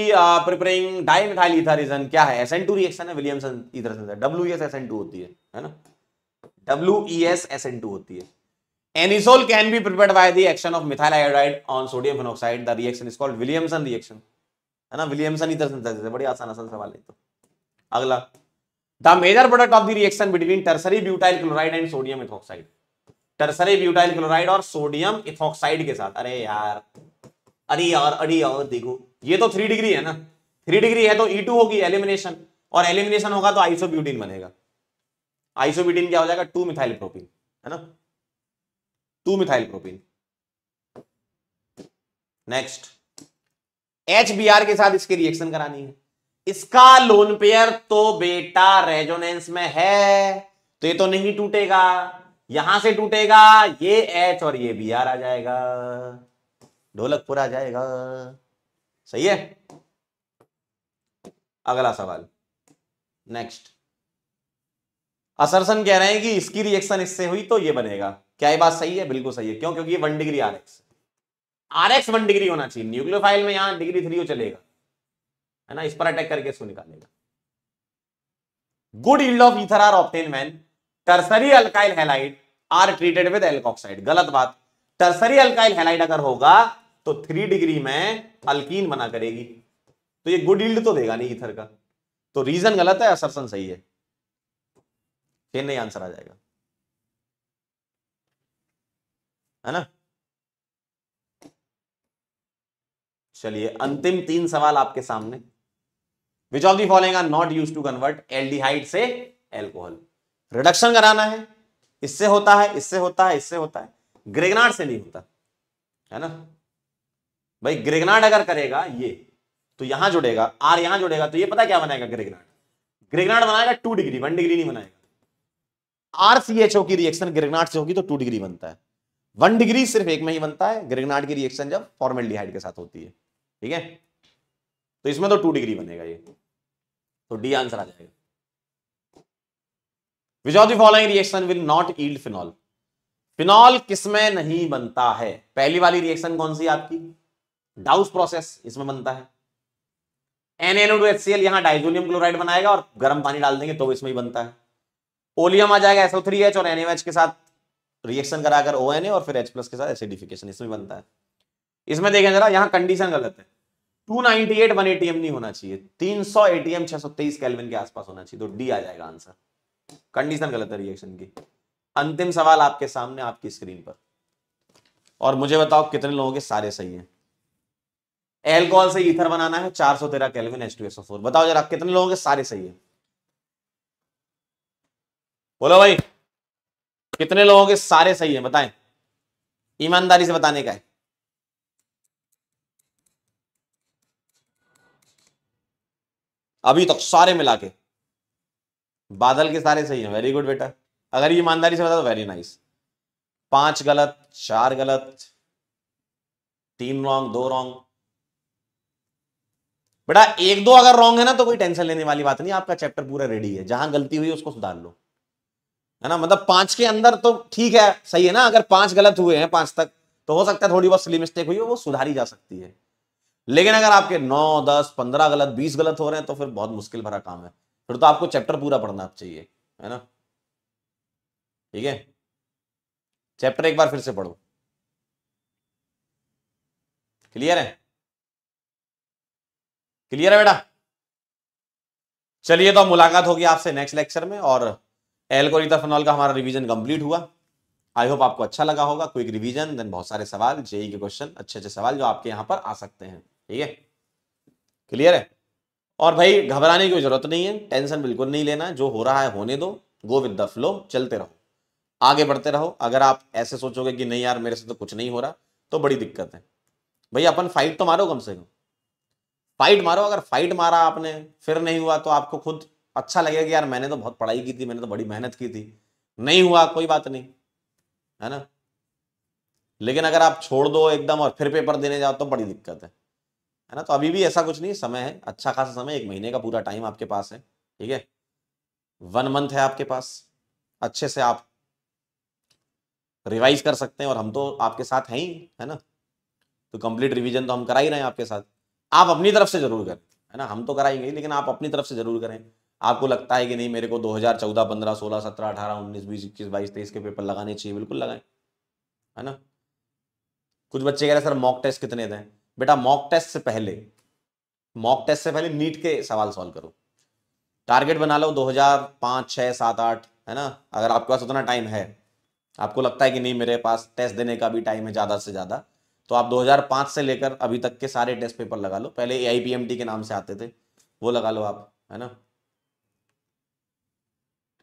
preparing dimethyl ether क्या है एसएन2 रिएक्शन है Williamson ether synthesis WS SN2 होती है है ना W E S S N two होती है anisole can be prepare by the action of methyl iodide on sodium monoxide the reaction is called Williamson reaction है ना Williamson ही तरह बड़ी आसान आसान सवाल है तो अगला the major product of the reaction between tertiary butyl chloride and sodium ethoxide tertiary butyl chloride और सोडियम इथोक्साइड के साथ अरे यार अरे यार अरे यार देखो ये तो थ्री डिग्री है ना थ्री डिग्री है तो ई e होगी एलिमिनेशन और एलिमिनेशन होगा तो आइसोब्यूटीन बनेगा आइसोबिटिन क्या हो जाएगा टू मिथाइल प्रोपीन है ना two methyl propene next H B R के साथ इसके रिएक्शन करानी है इसका लोन पेयर तो बेटा रेजोनेंस में है तो ये तो नहीं टूटेगा यहां से टूटेगा ये एच और ये बी आर आ जाएगा ढोलकपुर आ जाएगा सही है अगला सवाल नेक्स्ट असरसन कह रहे हैं कि इसकी रिएक्शन इससे हुई तो ये बनेगा क्या ये बात सही है बिल्कुल सही है क्यों क्योंकि ये one degree R X R X one degree होना चाहिए न्यूक्लियोफाइल में यहां डिग्री थ्री हो चलेगा है ना इस पर अटैक करके इसको निकालेगा good yield of ether are obtain when tertiary alkyl halide are treated with alkoxide गलत बात टर्सरी अल्काइल हेलाइड अगर होगा तो थ्री डिग्री में अल्कीन बना करेगी तो ये गुड यील्ड तो देगा नहीं ईथर का तो रीजन गलत है असरसन सही है फिर नहीं आंसर आ जाएगा है ना चलिए अंतिम तीन सवाल आपके सामने which of the following are not use to convert aldehyde से एल्कोहल रिडक्शन कराना है इससे होता है इससे होता है इससे होता है ग्रेगनाड से नहीं होता है ना भाई ग्रेगनाड अगर करेगा ये तो यहां जुड़ेगा आर यहां जुड़ेगा तो ये पता क्या बनाएगा ग्रेगनाड ग्रेगनाड बनाएगा टू डिग्री वन डिग्री नहीं बनाएगा आर सी एच ओ की रिएक्शन ग्रेगनाट से होगी तो टू डिग्री बनता है वन डिग्री सिर्फ एक में ही बनता है ग्रेगनाट की रिएक्शन जब फॉर्मेल के साथ होती है ठीक है तो इसमें तो टू डिग्री बनेगा ये तो डी आंसर आ जाएगा which of दॉलोइंग reaction will not yield phenol phenol किसमें नहीं बनता है पहली वाली रिएक्शन कौन सी आपकी डाउस प्रोसेस इसमें बनता है एन एन यहां डाइजोनियम क्लोराइड बनाएगा और गर्म पानी डाल देंगे तो इसमें ही बनता है ओलियम आ जाएगा एसओ थ्री एच और एन के साथ रिएक्शन कराकर ओ एन ए और फिर एच प्लस के साथ एसिडिफिकेशन इसमें बनता है इसमें देखें जरा यहाँ कंडीशन गलत है 298 1 एटीएम नहीं होना चाहिए 300 एटीएम छह केल्विन के आसपास होना चाहिए तो डी आ जाएगा आंसर कंडीशन गलत है रिएक्शन की अंतिम सवाल आपके सामने आपकी स्क्रीन पर और मुझे बताओ कितने लोगों के सारे सही है एल्कोहल से ईथर बनाना है 413 केल्विन H2SO4 बताओ जरा कितने लोगों के सारे सही है बोलो भाई कितने लोगों के सारे सही है बताएं ईमानदारी से बताने का है अभी तक सारे मिला के बादल के सारे सही है वेरी गुड बेटा अगर ये ईमानदारी से बता तो वेरी नाइस पांच गलत चार गलत तीन रॉन्ग दो रॉन्ग बेटा एक दो अगर रॉन्ग है ना तो कोई टेंशन लेने वाली बात नहीं आपका चैप्टर पूरा रेडी है जहां गलती हुई उसको सुधार लो है ना मतलब पांच के अंदर तो ठीक है सही है ना अगर पांच गलत हुए हैं पांच तक तो हो सकता है थोड़ी बहुत सिली मिस्टेक हुई है वो सुधारी जा सकती है लेकिन अगर आपके नौ दस पंद्रह गलत बीस गलत हो रहे हैं तो फिर बहुत मुश्किल भरा काम है फिर तो आपको चैप्टर पूरा पढ़ना चाहिए है ना ठीक है चैप्टर एक बार फिर से पढ़ो क्लियर है क्लियर है बेटा चलिए तो मुलाकात होगी आपसे नेक्स्ट लेक्चर में और एल्कोरिथाफेनॉल का हमारा रिवीजन कंप्लीट हुआ आई होप आपको अच्छा लगा होगा क्विक रिवीजन देन बहुत सारे सवाल जेई e के क्वेश्चन अच्छे अच्छे सवाल जो आपके यहाँ पर आ सकते हैं ठीक है क्लियर है और भाई घबराने की जरूरत नहीं है टेंशन बिल्कुल नहीं लेना जो हो रहा है होने दो गो विद द फ्लो चलते रहो आगे बढ़ते रहो अगर आप ऐसे सोचोगे कि नहीं यार मेरे से तो कुछ नहीं हो रहा तो बड़ी दिक्कत है भाई अपन फाइट तो मारो कम से कम फाइट मारो अगर फाइट मारा आपने फिर नहीं हुआ तो आपको खुद अच्छा लगेगा कि यार मैंने तो बहुत पढ़ाई की थी मैंने तो बड़ी मेहनत की थी नहीं हुआ कोई बात नहीं है ना लेकिन अगर आप छोड़ दो एकदम और फिर पेपर देने जाओ तो बड़ी दिक्कत है है ना तो अभी भी ऐसा कुछ नहीं समय है अच्छा खासा समय एक महीने का पूरा टाइम आपके पास है ठीक है वन मंथ है आपके पास अच्छे से आप रिवाइज कर सकते हैं और हम तो आपके साथ हैं ही है ना तो कंप्लीट रिवीजन तो हम करा ही रहे हैं आपके साथ आप अपनी तरफ से जरूर करें है ना हम तो कराएंगे लेकिन आप अपनी तरफ से जरूर करें आपको लगता है कि नहीं मेरे को 2014, 15, 16, 17, 18, 19, 20, 21, 22, 23 के पेपर लगाने चाहिए बिल्कुल लगाएं है ना कुछ बच्चे कह रहे सर मॉक टेस्ट कितने दें बेटा मॉक टेस्ट से पहले मॉक टेस्ट से पहले नीट के सवाल सॉल्व करो टारगेट बना लो 2005, 6, सात आठ है ना अगर आपके पास उतना टाइम है आपको लगता है कि नहीं मेरे पास टेस्ट देने का भी टाइम है ज़्यादा से ज़्यादा तो आप 2005 से लेकर अभी तक के सारे टेस्ट पेपर लगा लो पहले ए के नाम से आते थे वो लगा लो आप है ना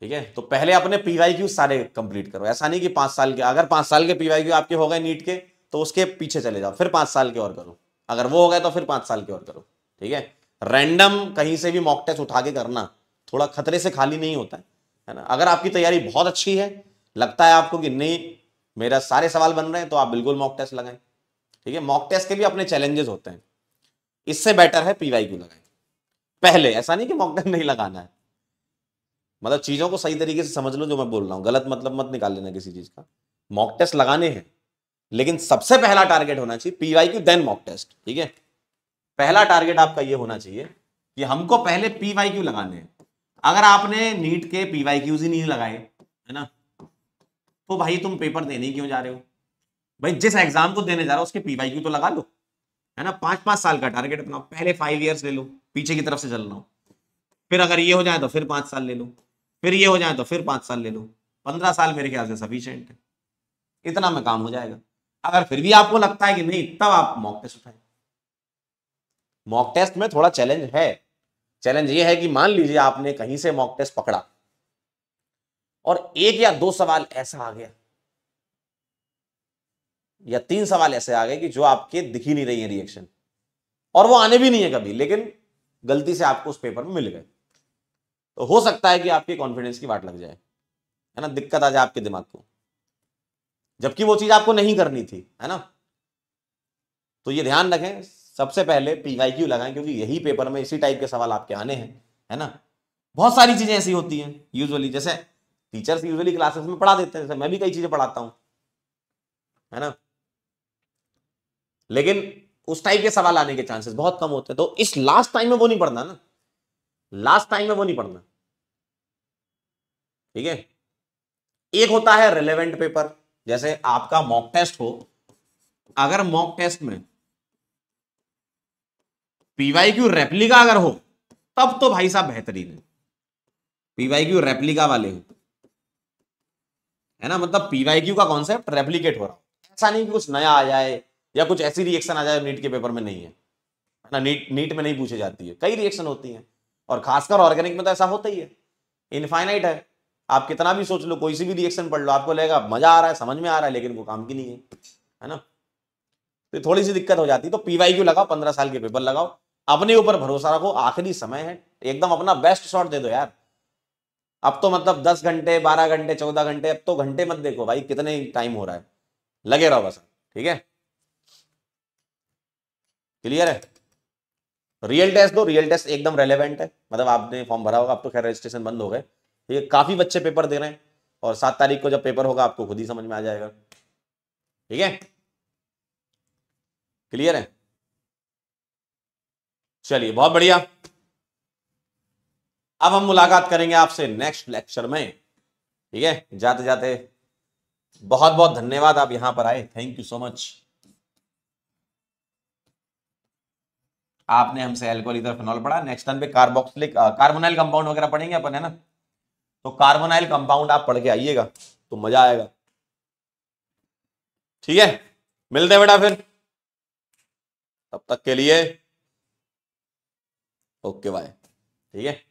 ठीक है तो पहले अपने पीवाई क्यू सारे कंप्लीट करो ऐसा नहीं कि पांच साल के अगर पांच साल के पीवाई क्यू आपके हो गए नीट के तो उसके पीछे चले जाओ फिर पांच साल के और करो अगर वो हो गए तो फिर पांच साल के और करो ठीक है रैंडम कहीं से भी मॉक टेस्ट उठा के करना थोड़ा खतरे से खाली नहीं होता है, ना अगर आपकी तैयारी बहुत अच्छी है लगता है आपको कि नहीं मेरा सारे सवाल बन रहे हैं तो आप बिल्कुल मॉक टेस्ट लगाए ठीक है मॉक टेस्ट के भी अपने चैलेंजेस होते हैं इससे बेटर है पीवाई क्यू लगाए पहले ऐसा नहीं कि मॉक टेस्ट नहीं लगाना है मतलब चीज़ों को सही तरीके से समझ लो जो मैं बोल रहा हूँ गलत मतलब मत निकाल लेना किसी चीज़ का मॉक टेस्ट लगाने हैं लेकिन सबसे पहला टारगेट होना चाहिए PY Q then mock test ठीक है पहला टारगेट आपका ये होना चाहिए कि हमको पहले पीवाई क्यू लगाने हैं अगर आपने नीट के पीवाई क्यूज ही नहीं लगाए है ना तो भाई तुम पेपर देने क्यों जा रहे हो भाई जिस एग्जाम को देने जा रहे हो उसके पीवाई क्यू तो लगा लो है ना पांच पांच साल का टारगेट अपना पहले फाइव ईयर्स ले लो पीछे की तरफ से चल रहा हूँ फिर अगर ये हो जाए तो फिर पांच साल ले लो फिर ये हो जाए तो फिर पांच साल ले लो पंद्रह साल मेरे ख्याल से सफिशियंट है इतना में काम हो जाएगा अगर फिर भी आपको लगता है कि नहीं तब आप मॉक टेस्ट उठाए मॉक टेस्ट में थोड़ा चैलेंज है चैलेंज ये है कि मान लीजिए आपने कहीं से मॉक टेस्ट पकड़ा और एक या दो सवाल ऐसा आ गया या तीन सवाल ऐसे आ गए कि जो आपके दिख ही नहीं रही है रिएक्शन और वो आने भी नहीं है कभी लेकिन गलती से आपको उस पेपर में मिल गए तो हो सकता है कि आपके कॉन्फिडेंस की वाट लग जाए है ना दिक्कत आ जाए आपके दिमाग को जबकि वो चीज आपको नहीं करनी थी है ना तो ये ध्यान रखें सबसे पहले पीवाई क्यू लगाएं क्योंकि यही पेपर में इसी टाइप के सवाल आपके आने हैं है ना बहुत सारी चीजें ऐसी होती हैं यूजुअली जैसे टीचर्स यूजुअली क्लासेस में पढ़ा देते हैं जैसे मैं भी कई चीजें पढ़ाता हूं है ना लेकिन उस टाइप के सवाल आने के चांसेस बहुत कम होते हैं तो इस लास्ट टाइम में वो नहीं पढ़ना ना लास्ट टाइम में वो नहीं पढ़ना ठीक है एक होता है रिलेवेंट पेपर जैसे आपका मॉक टेस्ट हो अगर मॉक टेस्ट में पीवाई क्यू रेप्लिका अगर हो तब तो भाई साहब बेहतरीन है पीवाई क्यू रेप्लिका वाले हो है ना मतलब पीवाई क्यू का कॉन्सेप्ट रेप्लीकेट हो रहा है ऐसा नहीं कि कुछ नया आ जाए या कुछ ऐसी रिएक्शन आ जाए नीट के पेपर में नहीं है ना नीट नीट में नहीं पूछी जाती है कई रिएक्शन होती है और खासकर ऑर्गेनिक में तो ऐसा होता ही है इनफाइनाइट है आप कितना भी सोच लो कोई सी भी रिएक्शन पढ़ लो आपको लगेगा मजा आ रहा है समझ में आ रहा है लेकिन वो काम की नहीं है है ना तो थोड़ी सी दिक्कत हो जाती है तो पीवाई क्यू लगाओ पंद्रह साल के पेपर लगाओ अपने ऊपर भरोसा रखो आखिरी समय है एकदम अपना बेस्ट शॉट दे दो यार अब तो मतलब दस घंटे बारह घंटे चौदह घंटे अब तो घंटे मत देखो भाई कितने टाइम हो रहा है लगे रहो बस ठीक है क्लियर है रियल टेस्ट दो रियल टेस्ट एकदम रेलिवेंट है मतलब आपने फॉर्म भरा होगा आप तो खैर रजिस्ट्रेशन बंद हो गए ये काफ़ी बच्चे पेपर दे रहे हैं और सात तारीख को जब पेपर होगा आपको खुद ही समझ में आ जाएगा ठीक है क्लियर है चलिए बहुत बढ़िया अब हम मुलाकात करेंगे आपसे नेक्स्ट लेक्चर में ठीक है जाते जाते बहुत बहुत धन्यवाद आप यहां पर आए थैंक यू सो मच आपने हमसे एल्कोल इधर फिनॉल पढ़ा नेक्स्ट टर्न पे कार्बोक्सिलिक कार्बोनाइल कंपाउंड वगैरह पढ़ेंगे अपन है ना तो कार्बोनाइल कंपाउंड आप पढ़ के आइएगा तो मजा आएगा ठीक है मिलते हैं बेटा फिर तब तक के लिए ओके बाय ठीक है